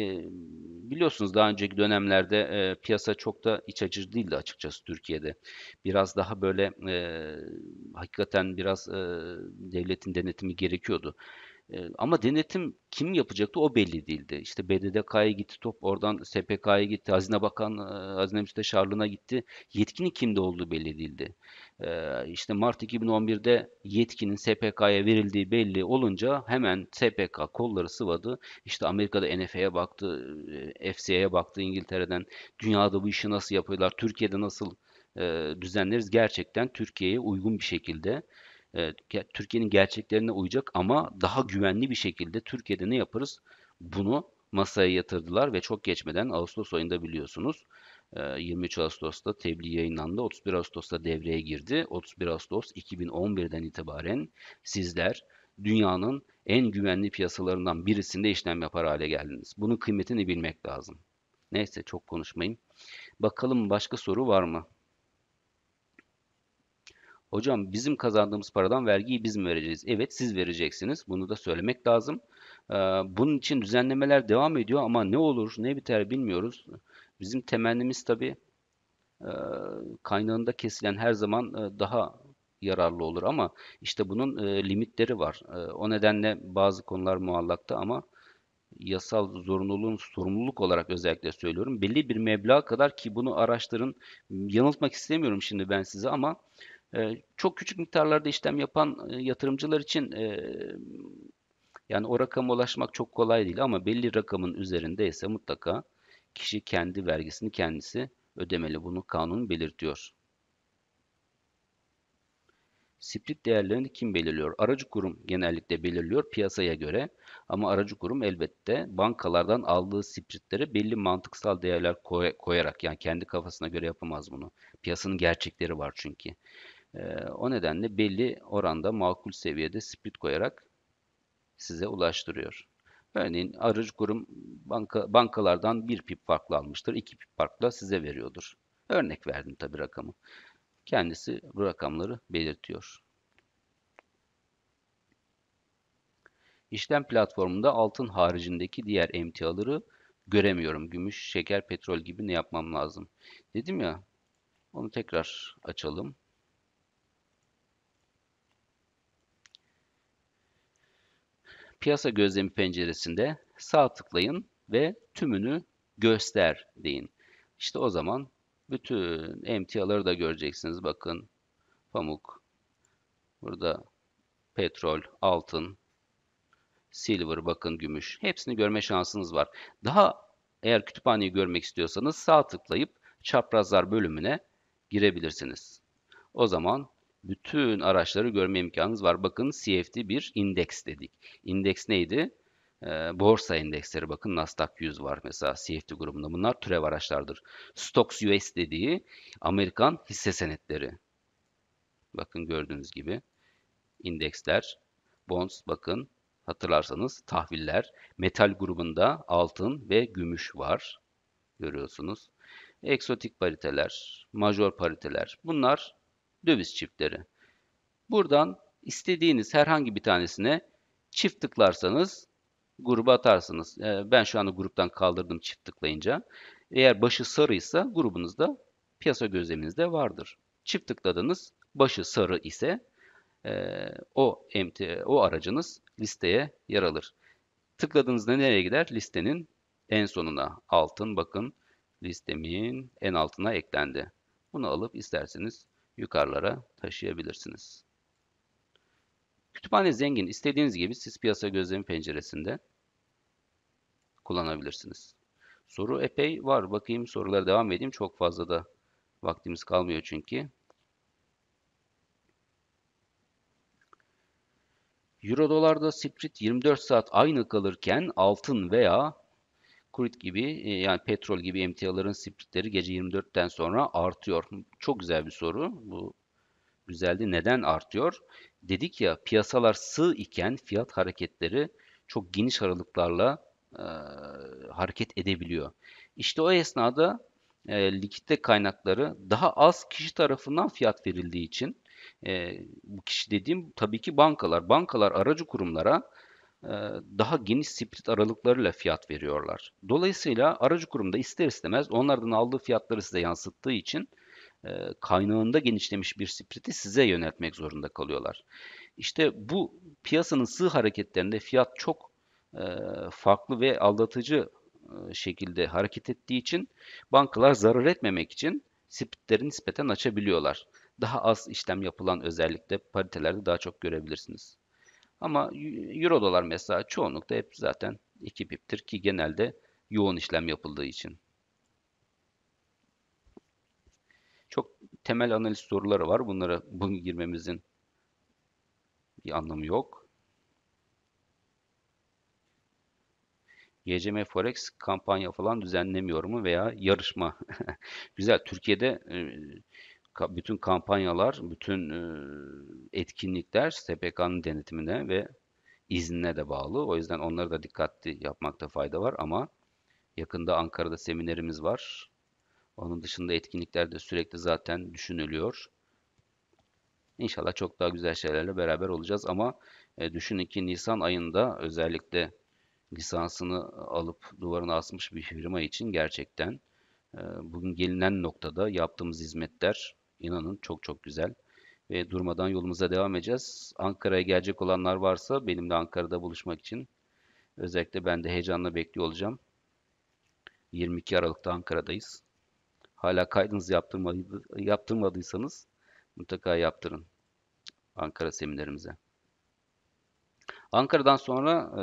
biliyorsunuz daha önceki dönemlerde e, piyasa çok da iç açıcı değildi açıkçası Türkiye'de. Biraz daha böyle e, hakikaten biraz e, devletin denetimi gerekiyordu. Ee, ama denetim kim yapacaktı o belli değildi. İşte BDDK'ya gitti top, oradan SPK'ya gitti, Hazine Bakan, e, Hazine Müsteşarlığı'na gitti. Yetkinin kimde olduğu belli değildi. E, işte Mart 2011'de yetkinin SPK'ya verildiği belli olunca hemen SPK kolları sıvadı. İşte Amerika'da NFE'ye baktı, e, FCA'ya baktı İngiltere'den. Dünyada bu işi nasıl yapıyorlar, Türkiye'de nasıl e, düzenleriz gerçekten Türkiye'ye uygun bir şekilde e, Türkiye'nin gerçeklerine uyacak ama daha güvenli bir şekilde Türkiye'de ne yaparız? Bunu masaya yatırdılar ve çok geçmeden Ağustos ayında biliyorsunuz 23 Ağustos'ta tebliğ yayınlandı. 31 Ağustos'ta devreye girdi. 31 Ağustos 2011'den itibaren sizler dünyanın en güvenli piyasalarından birisinde işlem yapar hale geldiniz. Bunun kıymetini bilmek lazım. Neyse çok konuşmayayım. Bakalım başka soru var mı? Hocam bizim kazandığımız paradan vergiyi biz mi vereceğiz? Evet siz vereceksiniz. Bunu da söylemek lazım. Ee, bunun için düzenlemeler devam ediyor ama ne olur ne biter bilmiyoruz. Bizim temennimiz tabi e, kaynağında kesilen her zaman e, daha yararlı olur ama işte bunun e, limitleri var. O nedenle bazı konular muallakta ama yasal zorunluluğun sorumluluk olarak özellikle söylüyorum. Belli bir meblağ kadar ki bunu araştırın. Yanıltmak istemiyorum şimdi ben sizi ama ee, çok küçük miktarlarda işlem yapan e, yatırımcılar için e, yani o rakama ulaşmak çok kolay değil ama belli rakamın üzerinde ise mutlaka kişi kendi vergisini kendisi ödemeli. Bunu kanun belirtiyor. Split değerlerini kim belirliyor? Aracı kurum genellikle belirliyor piyasaya göre. Ama aracı kurum elbette bankalardan aldığı splitlere belli mantıksal değerler koy koyarak yani kendi kafasına göre yapamaz bunu. Piyasanın gerçekleri var çünkü. E, o nedenle belli oranda makul seviyede split koyarak size ulaştırıyor. Örneğin arıcı kurum banka, bankalardan bir pip farklı almıştır. iki pip farklı size veriyordur. Örnek verdim tabi rakamı. Kendisi bu rakamları belirtiyor. İşlem platformunda altın haricindeki diğer emtiaları göremiyorum. Gümüş, şeker, petrol gibi ne yapmam lazım? Dedim ya onu tekrar açalım. piyasa gözlemi penceresinde sağ tıklayın ve tümünü göster deyin. İşte o zaman bütün emtiaları da göreceksiniz. Bakın pamuk, burada petrol, altın, silver bakın gümüş. Hepsini görme şansınız var. Daha eğer kütüphaneyi görmek istiyorsanız sağ tıklayıp çaprazlar bölümüne girebilirsiniz. O zaman bütün araçları görme imkanınız var. Bakın CFD bir indeks dedik. İndeks neydi? E, borsa endeksleri bakın Nasdaq 100 var mesela CFD grubunda. Bunlar türev araçlardır. Stocks US dediği Amerikan hisse senetleri. Bakın gördüğünüz gibi indeksler, bonds bakın hatırlarsanız tahviller, metal grubunda altın ve gümüş var. Görüyorsunuz. Eksotik pariteler, major pariteler. Bunlar döviz çiftleri. Buradan istediğiniz herhangi bir tanesine çift tıklarsanız gruba atarsınız. Ee, ben şu anda gruptan kaldırdım çift tıklayınca. Eğer başı sarıysa grubunuzda piyasa gözleminizde vardır. Çift tıkladınız başı sarı ise e, o MT, o aracınız listeye yer alır. Tıkladığınızda nereye gider? Listenin en sonuna altın bakın listemin en altına eklendi. Bunu alıp isterseniz yukarılara taşıyabilirsiniz. Kütüphane zengin. istediğiniz gibi siz piyasa gözlemi penceresinde kullanabilirsiniz. Soru epey var. Bakayım sorulara devam edeyim. Çok fazla da vaktimiz kalmıyor çünkü. Euro dolarda sprit 24 saat aynı kalırken altın veya Kurit gibi e, yani petrol gibi emtiaların splitleri gece 24'ten sonra artıyor. Çok güzel bir soru. Bu güzeldi. Neden artıyor? Dedik ya piyasalar sığ iken fiyat hareketleri çok geniş aralıklarla e, hareket edebiliyor. İşte o esnada e, likitte kaynakları daha az kişi tarafından fiyat verildiği için e, bu kişi dediğim tabii ki bankalar. Bankalar aracı kurumlara e, daha geniş split aralıklarıyla fiyat veriyorlar. Dolayısıyla aracı kurumda ister istemez onlardan aldığı fiyatları size yansıttığı için e, kaynağında genişlemiş bir spriti size yöneltmek zorunda kalıyorlar. İşte bu piyasanın sığ hareketlerinde fiyat çok e, farklı ve aldatıcı şekilde hareket ettiği için bankalar zarar etmemek için splitleri nispeten açabiliyorlar. Daha az işlem yapılan özellikle paritelerde daha çok görebilirsiniz. Ama euro dolar mesela çoğunlukta hep zaten 2 bip'tir ki genelde yoğun işlem yapıldığı için. Çok temel analiz soruları var. Bunlara bugün girmemizin bir anlamı yok. GCM Forex kampanya falan düzenlemiyor mu veya yarışma? Güzel. Türkiye'de e, bütün kampanyalar, bütün etkinlikler SPK'nın denetimine ve iznine de bağlı. O yüzden onları da dikkatli yapmakta fayda var ama yakında Ankara'da seminerimiz var. Onun dışında etkinlikler de sürekli zaten düşünülüyor. İnşallah çok daha güzel şeylerle beraber olacağız ama düşünün ki Nisan ayında özellikle lisansını alıp duvarına asmış bir firma için gerçekten bugün gelinen noktada yaptığımız hizmetler İnanın çok çok güzel. Ve durmadan yolumuza devam edeceğiz. Ankara'ya gelecek olanlar varsa benimle Ankara'da buluşmak için özellikle ben de heyecanla bekliyor olacağım. 22 Aralık'ta Ankara'dayız. Hala kaydınızı yaptırmadıysanız mutlaka yaptırın Ankara seminerimize. Ankara'dan sonra e,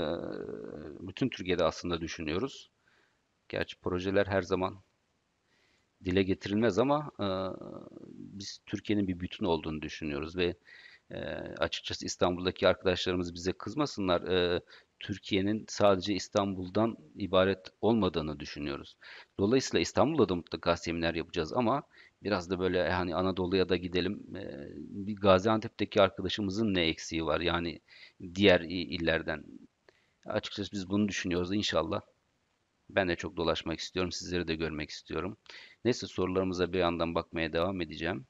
bütün Türkiye'de aslında düşünüyoruz. Gerçi projeler her zaman dile getirilmez ama e, biz Türkiye'nin bir bütün olduğunu düşünüyoruz ve e, açıkçası İstanbul'daki arkadaşlarımız bize kızmasınlar. E, Türkiye'nin sadece İstanbul'dan ibaret olmadığını düşünüyoruz. Dolayısıyla İstanbul'da da mutlaka seminer yapacağız ama biraz da böyle e, hani Anadolu'ya da gidelim. E, bir Gaziantep'teki arkadaşımızın ne eksiği var yani diğer illerden. Açıkçası biz bunu düşünüyoruz inşallah. Ben de çok dolaşmak istiyorum. Sizleri de görmek istiyorum. Neyse sorularımıza bir yandan bakmaya devam edeceğim.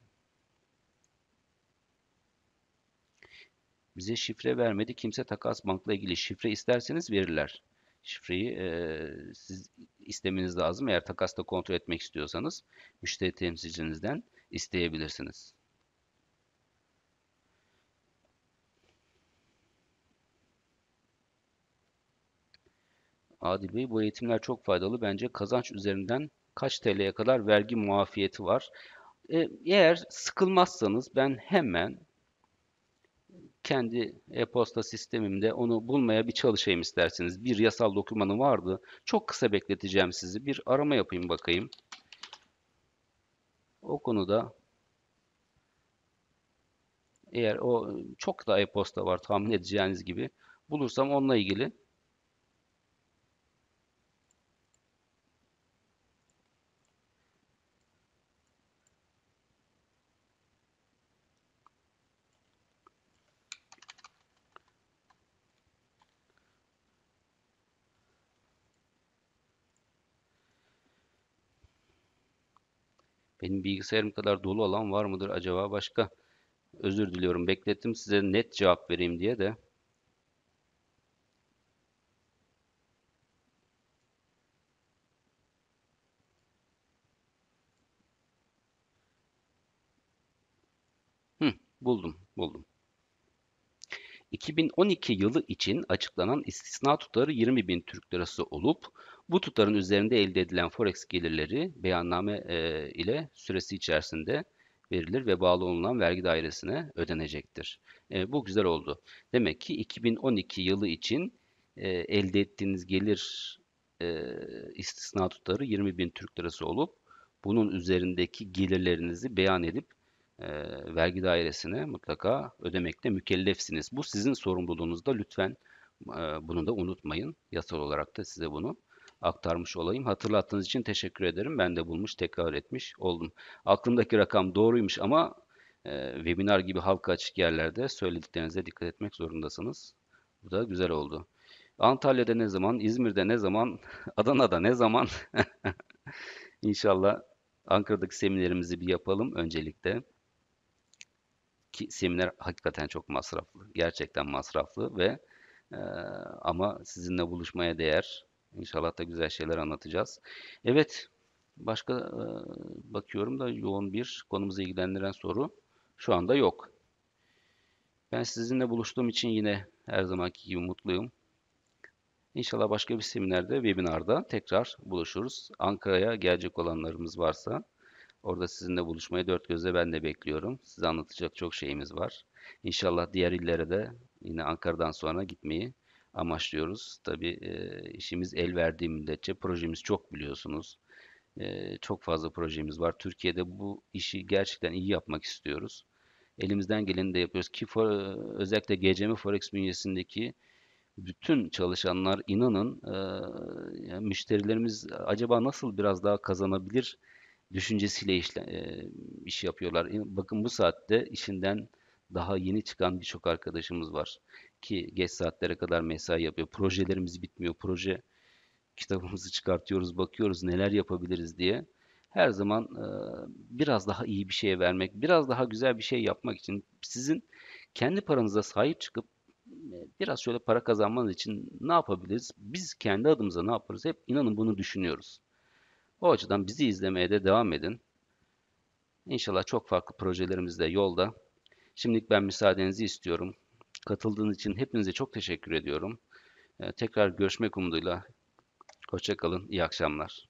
Bize şifre vermedi. Kimse takas bankla ilgili şifre isterseniz verirler. Şifreyi e, siz istemeniz lazım. Eğer takasta kontrol etmek istiyorsanız müşteri temsilcinizden isteyebilirsiniz. Adil Bey bu eğitimler çok faydalı. Bence kazanç üzerinden kaç TL'ye kadar vergi muafiyeti var. E, eğer sıkılmazsanız ben hemen kendi e-posta sistemimde onu bulmaya bir çalışayım isterseniz. Bir yasal dokümanı vardı. Çok kısa bekleteceğim sizi. Bir arama yapayım bakayım. O konuda eğer o çok da e-posta var tahmin edeceğiniz gibi bulursam onunla ilgili Benim bilgisayarım kadar dolu alan var mıdır acaba başka? Özür diliyorum beklettim size net cevap vereyim diye de. Hı, buldum buldum. 2012 yılı için açıklanan istisna tutarı 20 bin Türk lirası olup bu tutarın üzerinde elde edilen forex gelirleri beyanname e, ile süresi içerisinde verilir ve bağlı olunan vergi dairesine ödenecektir. E, bu güzel oldu. Demek ki 2012 yılı için e, elde ettiğiniz gelir e, istisna tutarı 20 bin Türk lirası olup bunun üzerindeki gelirlerinizi beyan edip e, vergi dairesine mutlaka ödemekte mükellefsiniz. Bu sizin sorumluluğunuzda lütfen e, bunu da unutmayın. Yasal olarak da size bunu aktarmış olayım. Hatırlattığınız için teşekkür ederim. Ben de bulmuş, tekrar etmiş oldum. Aklımdaki rakam doğruymuş ama e, webinar gibi halka açık yerlerde söylediklerinize dikkat etmek zorundasınız. Bu da güzel oldu. Antalya'da ne zaman, İzmir'de ne zaman, Adana'da ne zaman? İnşallah Ankara'daki seminerimizi bir yapalım öncelikle. Ki seminer hakikaten çok masraflı. Gerçekten masraflı ve e, ama sizinle buluşmaya değer. İnşallah da güzel şeyler anlatacağız. Evet, başka e, bakıyorum da yoğun bir konumuza ilgilendiren soru şu anda yok. Ben sizinle buluştuğum için yine her zamanki gibi mutluyum. İnşallah başka bir seminerde, webinarda tekrar buluşuruz. Ankara'ya gelecek olanlarımız varsa Orada sizinle buluşmayı dört gözle ben de bekliyorum. Size anlatacak çok şeyimiz var. İnşallah diğer illere de yine Ankara'dan sonra gitmeyi amaçlıyoruz. Tabii e, işimiz el verdiği müddetçe projemiz çok biliyorsunuz. E, çok fazla projemiz var. Türkiye'de bu işi gerçekten iyi yapmak istiyoruz. Elimizden geleni de yapıyoruz ki for, özellikle GCM Forex bünyesindeki bütün çalışanlar inanın e, yani müşterilerimiz acaba nasıl biraz daha kazanabilir düşüncesiyle işle, e, iş yapıyorlar. Bakın bu saatte işinden daha yeni çıkan birçok arkadaşımız var ki geç saatlere kadar mesai yapıyor. Projelerimiz bitmiyor. Proje kitabımızı çıkartıyoruz, bakıyoruz neler yapabiliriz diye. Her zaman e, biraz daha iyi bir şeye vermek, biraz daha güzel bir şey yapmak için sizin kendi paranıza sahip çıkıp e, biraz şöyle para kazanmanız için ne yapabiliriz? Biz kendi adımıza ne yaparız? Hep inanın bunu düşünüyoruz. O açıdan bizi izlemeye de devam edin. İnşallah çok farklı projelerimiz de yolda. Şimdilik ben müsaadenizi istiyorum. Katıldığınız için hepinize çok teşekkür ediyorum. Ee, tekrar görüşmek umuduyla. Hoşçakalın, iyi akşamlar.